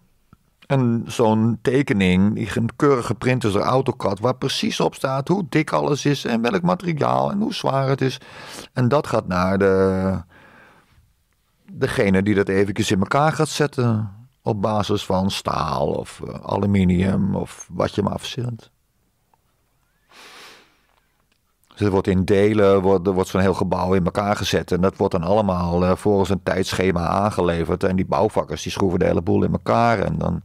En zo'n tekening, die keurig geprint is door AutoCAD, waar precies op staat hoe dik alles is en welk materiaal en hoe zwaar het is. En dat gaat naar de, degene die dat eventjes in elkaar gaat zetten op basis van staal of eh, aluminium of wat je maar verzint. Dus er wordt in delen wordt, wordt zo'n heel gebouw in elkaar gezet. En dat wordt dan allemaal uh, volgens een tijdschema aangeleverd. En die bouwvakkers die schroeven de hele boel in elkaar. En dan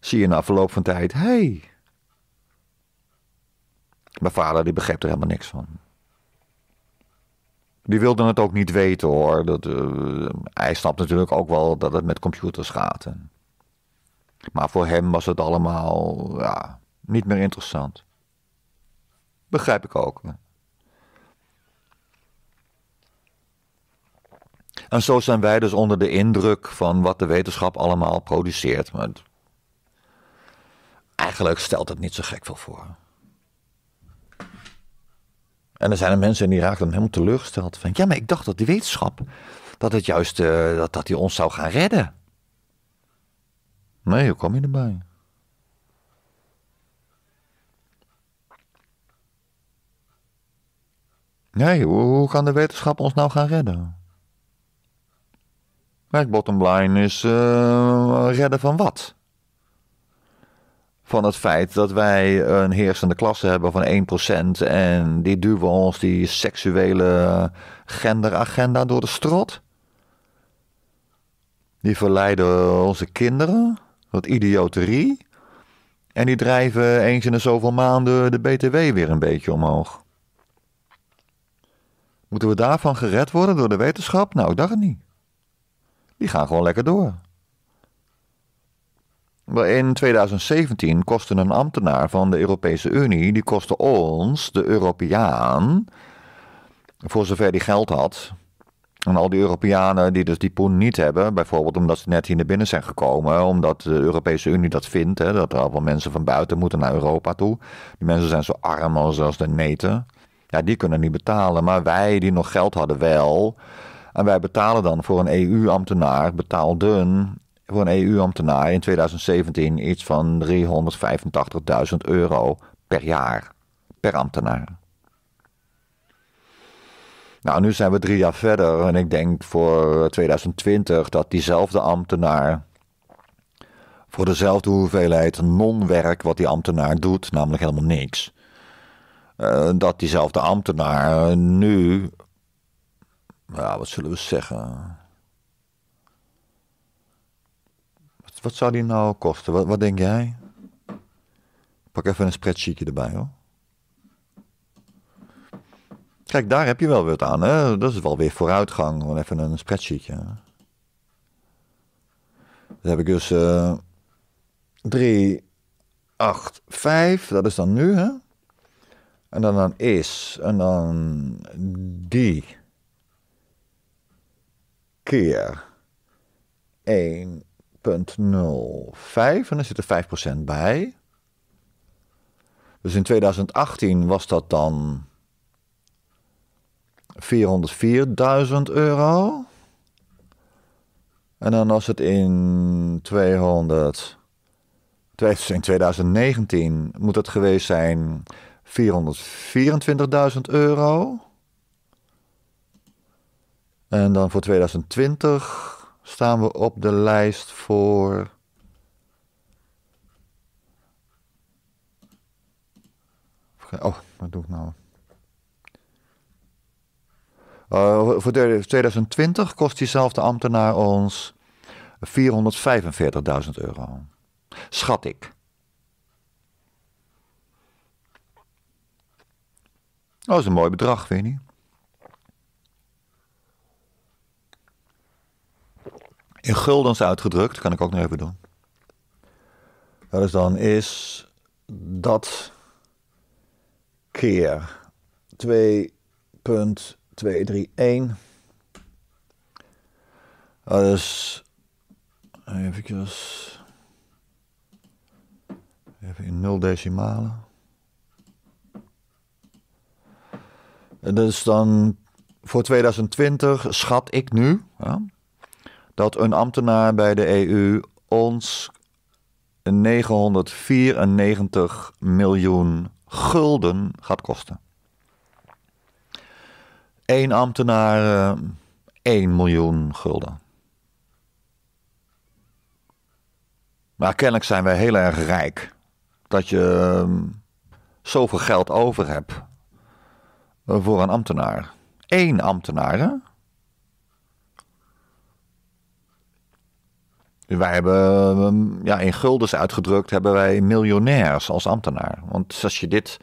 zie je na verloop van tijd, hé. Hey. Mijn vader die begreep er helemaal niks van. Die wilde het ook niet weten hoor. Dat, eh, hij snapt natuurlijk ook wel dat het met computers gaat. Maar voor hem was het allemaal ja, niet meer interessant. Begrijp ik ook. En zo zijn wij dus onder de indruk van wat de wetenschap allemaal produceert. Maar eigenlijk stelt het niet zo gek veel voor. En er zijn er mensen die raken dan helemaal teleurgesteld. Van, ja, maar ik dacht dat die wetenschap, dat het juist, eh, dat, dat die ons zou gaan redden. Nee, hoe kom je erbij? Nee, hoe, kan de wetenschap ons nou gaan redden? Kijk, bottom line is eh, redden van wat? Van het feit dat wij een heersende klasse hebben van 1% en die duwen ons die seksuele genderagenda door de strot? Die verleiden onze kinderen tot idioterie en die drijven eens in de zoveel maanden de BTW weer een beetje omhoog. Moeten we daarvan gered worden door de wetenschap? Nou, ik dacht het niet. Die gaan gewoon lekker door. In 2017 kostte een ambtenaar van de Europese Unie, die kostte ons, de Europeaan, voor zover die geld had. En al die Europeanen die dus die poen niet hebben, bijvoorbeeld omdat ze net hier naar binnen zijn gekomen, omdat de Europese Unie dat vindt, hè, dat er allemaal mensen van buiten moeten naar Europa toe. Die mensen zijn zo arm als, de neten. Ja, die kunnen niet betalen. Maar wij die nog geld hadden wel. En wij betalen dan voor een EU-ambtenaar, betaalden voor een EU-ambtenaar in 2017 iets van 385.000 euro per jaar. Per ambtenaar. Nou, nu zijn we drie jaar verder en ik denk voor 2020 dat diezelfde ambtenaar voor dezelfde hoeveelheid non-werk wat die ambtenaar doet, namelijk helemaal niks, eh, dat diezelfde ambtenaar eh, nu, ja, wat zullen we zeggen? Wat, wat zou die nou kosten? Wat, denk jij? Pak even een spreadsheetje erbij hoor. Kijk, daar heb je wel wat aan. Hè? Dat is wel weer vooruitgang. Gewoon even een spreadsheetje. Dan heb ik dus uh, 3, 8, 5. Dat is dan nu, hè? En dan een is. En dan die. Keer 1.05. En dan zit er 5% bij. Dus in 2018 was dat dan 404.000 euro. En dan was het in 200. In 2019 moet het geweest zijn 424.000 euro. En dan voor 2020 staan we op de lijst voor. Oh, wat doe ik nou? Oh, voor 2020 kost diezelfde ambtenaar ons 445.000 euro. Schat ik. Oh, dat is een mooi bedrag, vind je niet? In guldens uitgedrukt, kan ik ook nog even doen. Dat is dan is dat keer 2.231. Dat is even, even in nul decimalen. Dus dan voor 2020 schat ik nu ja, dat een ambtenaar bij de EU ons 994 miljoen gulden gaat kosten. Eén ambtenaar 1 eh, miljoen gulden. Maar nou, kennelijk zijn wij heel erg rijk. Dat je ehm, zoveel geld over hebt voor een ambtenaar. Eén ambtenaar, hè? Wij hebben ehm, ja, in guldens uitgedrukt hebben wij miljonairs als ambtenaar. Want als je dit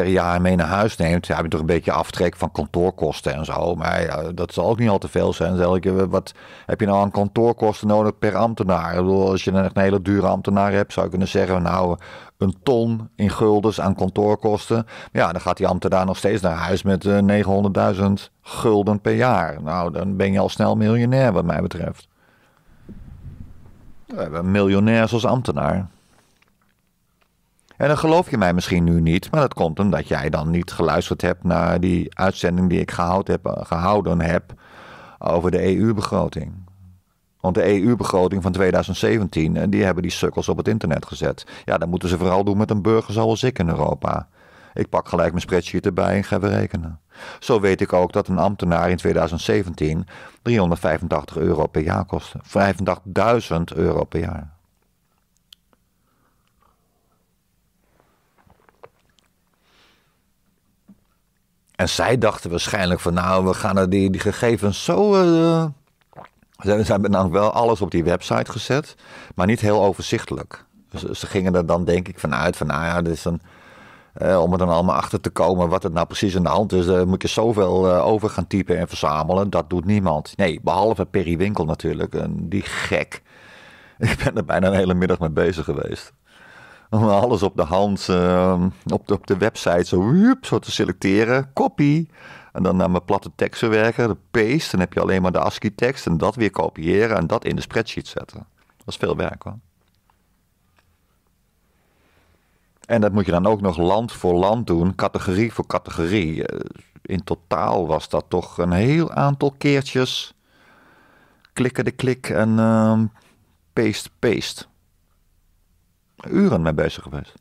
per jaar mee naar huis neemt, heb je toch een beetje aftrek van kantoorkosten en zo. Maar dat zal ook niet al te veel zijn. Eh, wat heb je nou aan kantoorkosten nodig per ambtenaar? Ik bedoel, als je een, een hele dure ambtenaar hebt, zou je kunnen zeggen, nou, een ton in guldens aan kantoorkosten. Ja, dan gaat die ambtenaar nog steeds naar huis met 900.000 eh, gulden per jaar. Nou, dan ben je al snel miljonair wat mij betreft. We hebben miljonairs als ambtenaar. En dan geloof je mij misschien nu niet, maar dat komt omdat jij dan niet geluisterd hebt naar die uitzending die ik gehouden heb, eh, gehouden heb over de EU-begroting. Want de EU-begroting van 2017, eh, die hebben die sukkels op het internet gezet. Ja, dat moeten ze vooral doen met een burger zoals ik in Europa. Ik pak gelijk mijn spreadsheet erbij en ga berekenen. Zo weet ik ook dat een ambtenaar in 2017 385 euro per jaar kostte. 85.000 euro per jaar. En zij dachten waarschijnlijk van nou, we gaan er die, die gegevens zo. Uh, ze hebben namelijk wel alles op die website gezet, maar niet heel overzichtelijk. Dus ze gingen er dan denk ik vanuit van nou ja, dit is een, eh, om er dan allemaal achter te komen wat er nou precies in de hand is, eh, moet je zoveel over gaan typen en verzamelen. Dat doet niemand. Nee, behalve Perry Winkel natuurlijk. die gek. Ik ben er bijna een hele middag mee bezig geweest alles op de hand, ehm, op, de, op de website zo, te selecteren. Copy. En dan naar mijn platte tekst verwerken. paste. Dan heb je alleen maar de ASCII-tekst en dat weer kopiëren en dat in de spreadsheet zetten. Dat is veel werk hoor. En dat moet je dan ook nog land voor land doen, categorie voor categorie. Eh, in totaal was dat toch een heel aantal keertjes klikken de klik en uh, paste, paste uren mee bezig geweest.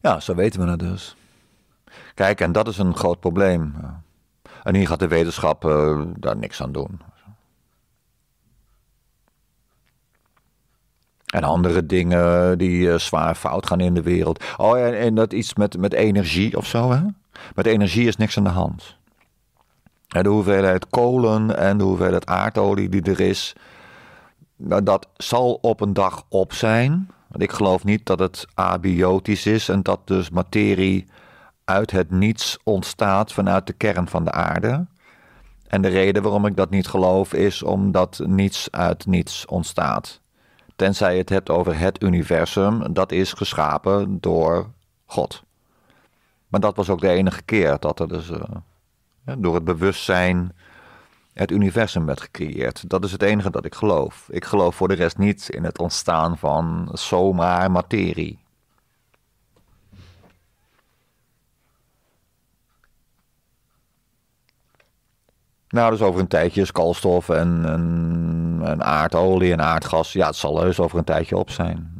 Ja, zo weten we het dus. Kijk, en dat is een groot probleem. En hier gaat de wetenschap eh, daar niks aan doen. En andere dingen die eh, zwaar fout gaan in de wereld. Oh, en, en dat iets met, met energie of zo, hè? Met energie is niks aan de hand de hoeveelheid kolen en de hoeveelheid aardolie die er is, nou, dat zal op een dag op zijn. Want ik geloof niet dat het abiotisch is en dat dus materie uit het niets ontstaat vanuit de kern van de aarde. En de reden waarom ik dat niet geloof is omdat niets uit niets ontstaat. Tenzij je het hebt over het universum, dat is geschapen door God. Maar dat was ook de enige keer dat er dus. Eh, door het bewustzijn het universum werd gecreëerd. Dat is het enige dat ik geloof. Ik geloof voor de rest niet in het ontstaan van zomaar materie. Nou, dus over een tijdje is koolstof en, en, en aardolie en aardgas. Ja, het zal heus over een tijdje op zijn.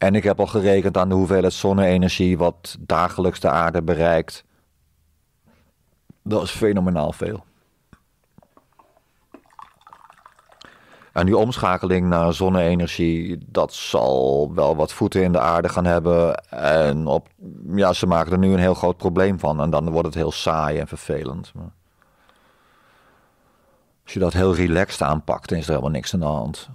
En ik heb al gerekend aan de hoeveelheid zonne-energie wat dagelijks de aarde bereikt. Dat is fenomenaal veel. En die omschakeling naar zonne-energie, dat zal wel wat voeten in de aarde gaan hebben. En op, ja, ze maken er nu een heel groot probleem van. En dan wordt het heel saai en vervelend. Maar als je dat heel relaxed aanpakt, dan is er helemaal niks aan de hand.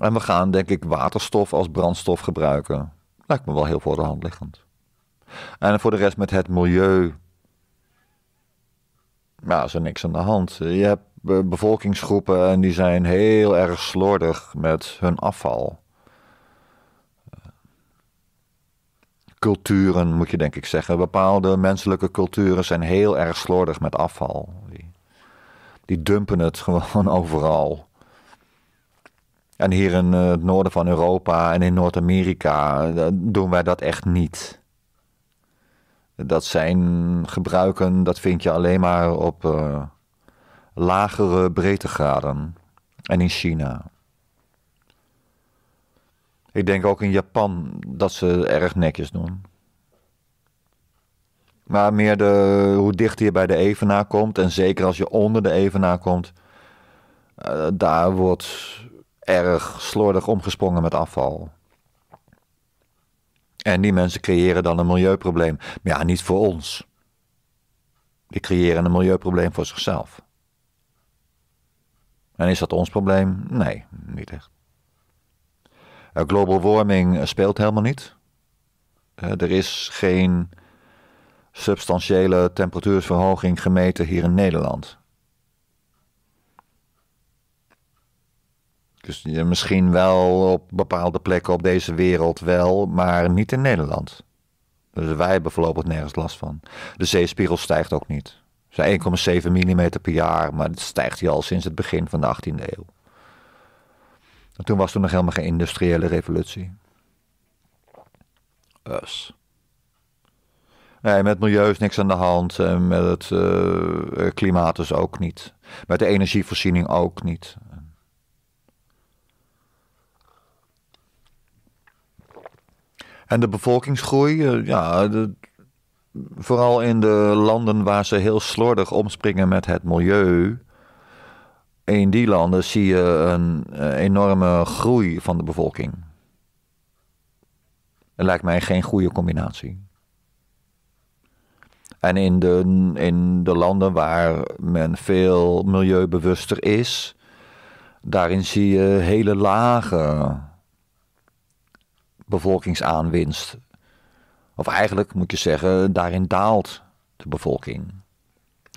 En we gaan, denk ik, waterstof als brandstof gebruiken. Lijkt me wel heel voor de hand liggend. En voor de rest met het milieu. Ja, is er niks aan de hand. Je hebt bevolkingsgroepen en die zijn heel erg slordig met hun afval. Culturen, moet je denk ik zeggen. Bepaalde menselijke culturen zijn heel erg slordig met afval. Die, die dumpen het gewoon overal. En hier in eh, het noorden van Europa en in Noord-Amerika eh, doen wij dat echt niet. Dat zijn gebruiken, dat vind je alleen maar op uh, lagere breedtegraden. En in China. Ik denk ook in Japan dat ze erg netjes doen. Maar meer de, hoe dicht je bij de evenaar komt. En zeker als je onder de evenaar komt. daar wordt erg slordig omgesprongen met afval. En die mensen creëren dan een milieuprobleem. Maar ja, niet voor ons. Die creëren een milieuprobleem voor zichzelf. En is dat ons probleem? Nee, niet echt. Eh, global warming speelt helemaal niet. Eh, er is geen substantiële temperatuursverhoging gemeten hier in Nederland. Dus misschien wel op bepaalde plekken op deze wereld wel, maar niet in Nederland. Dus wij hebben voorlopig nergens last van. De zeespiegel stijgt ook niet. Dus 1,7 mm per jaar, maar dat stijgt hij al sinds het begin van de 18e eeuw. En toen was er nog helemaal geen industriële revolutie. Dus. Nee, met milieu is niks aan de hand. Met het eh, klimaat dus ook niet. Met de energievoorziening ook niet. En de bevolkingsgroei, eh, ja, vooral in de landen waar ze heel slordig omspringen met het milieu. In die landen zie je een eh, enorme groei van de bevolking. Dat lijkt mij geen goede combinatie. En in de, in de landen waar men veel milieubewuster is, daarin zie je hele lage bevolkingsaanwinst. Of eigenlijk moet je zeggen, daarin daalt de bevolking.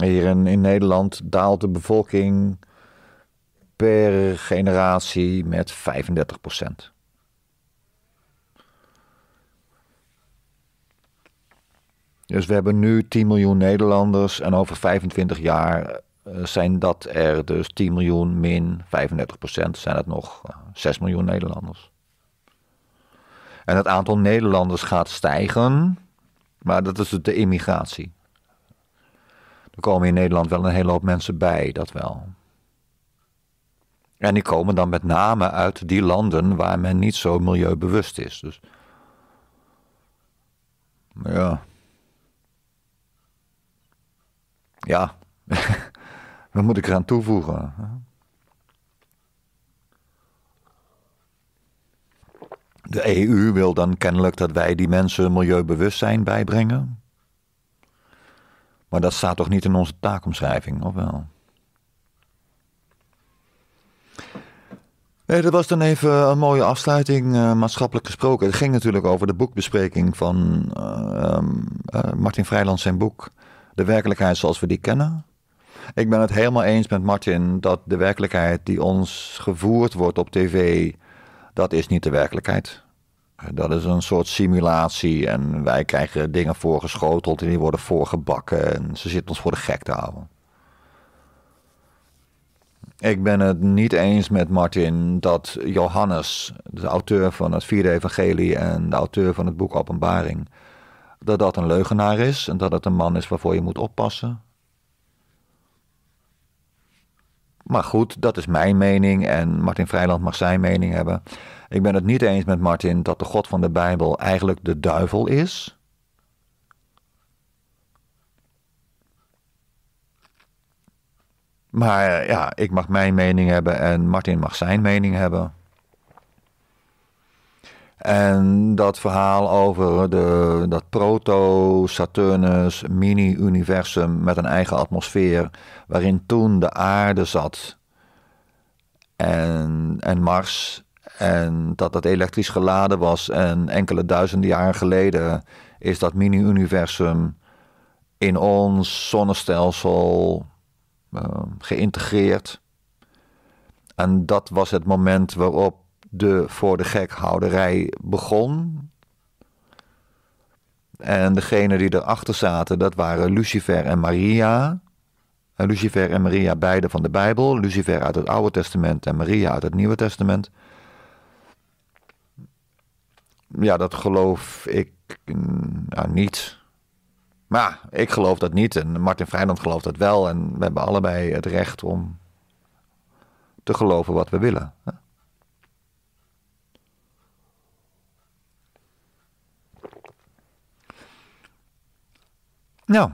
Hier in, in Nederland daalt de bevolking per generatie met 35 Dus we hebben nu 10 miljoen Nederlanders en over 25 jaar eh, zijn dat er dus 10 miljoen min 35 zijn dat nog 6 eh, miljoen Nederlanders. En het aantal Nederlanders gaat stijgen, maar dat is de immigratie. Er komen in Nederland wel een hele hoop mensen bij, dat wel. En die komen dan met name uit die landen waar men niet zo milieubewust is. Dus. Ja. Ja. Wat moet ik eraan toevoegen? De EU wil dan kennelijk dat wij die mensen milieubewustzijn bijbrengen. Maar dat staat toch niet in onze taakomschrijving, of wel? Nee, dat was dan even een mooie afsluiting, eh, maatschappelijk gesproken. Het ging natuurlijk over de boekbespreking van eh, ehm, eh, Martin Vrijland zijn boek De werkelijkheid zoals we die kennen. Ik ben het helemaal eens met Martin dat de werkelijkheid die ons gevoerd wordt op tv dat is niet de werkelijkheid. Eh, dat is een soort simulatie en wij krijgen dingen voorgeschoteld en die worden voorgebakken en ze zitten ons voor de gek te houden. Ik ben het niet eens met Martin dat Johannes, de auteur van het vierde evangelie en de auteur van het boek Openbaring, dat dat een leugenaar is en dat het een man is waarvoor je moet oppassen. Maar goed, dat is mijn mening en Martin Vrijland mag zijn mening hebben. Ik ben het niet eens met Martin dat de God van de Bijbel eigenlijk de duivel is. Maar ja, ik mag mijn mening hebben en Martin mag zijn mening hebben. En dat verhaal over de, dat proto-Saturnus mini-universum met een eigen atmosfeer, waarin toen de aarde zat en, en Mars, en dat dat elektrisch geladen was en enkele duizenden jaren geleden is dat mini-universum in ons zonnestelsel ehm, geïntegreerd. En dat was het moment waarop de voor de gekhouderij begon. En degene die erachter zaten, dat waren Lucifer en Maria. En Lucifer en Maria, beide van de Bijbel. Lucifer uit het Oude Testament en Maria uit het Nieuwe Testament. Ja, dat geloof ik nou, niet. Maar ik geloof dat niet. En Martin Vrijland gelooft dat wel. En we hebben allebei het recht om te geloven wat we willen. Nou,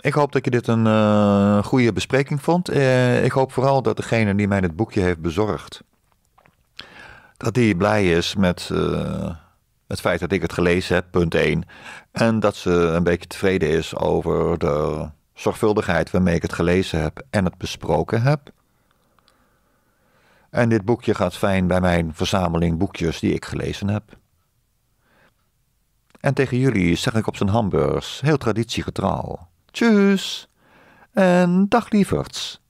ik hoop dat je dit een uh, goede bespreking vond. Eh, ik hoop vooral dat degene die mij het boekje heeft bezorgd, dat die blij is met eh, het feit dat ik het gelezen heb, punt 1. En dat ze een beetje tevreden is over de zorgvuldigheid waarmee ik het gelezen heb en het besproken heb. En dit boekje gaat fijn bij mijn verzameling boekjes die ik gelezen heb. En tegen jullie zeg ik op zijn hamburgers, heel traditiegetrouw. Tjus en dag lieverds.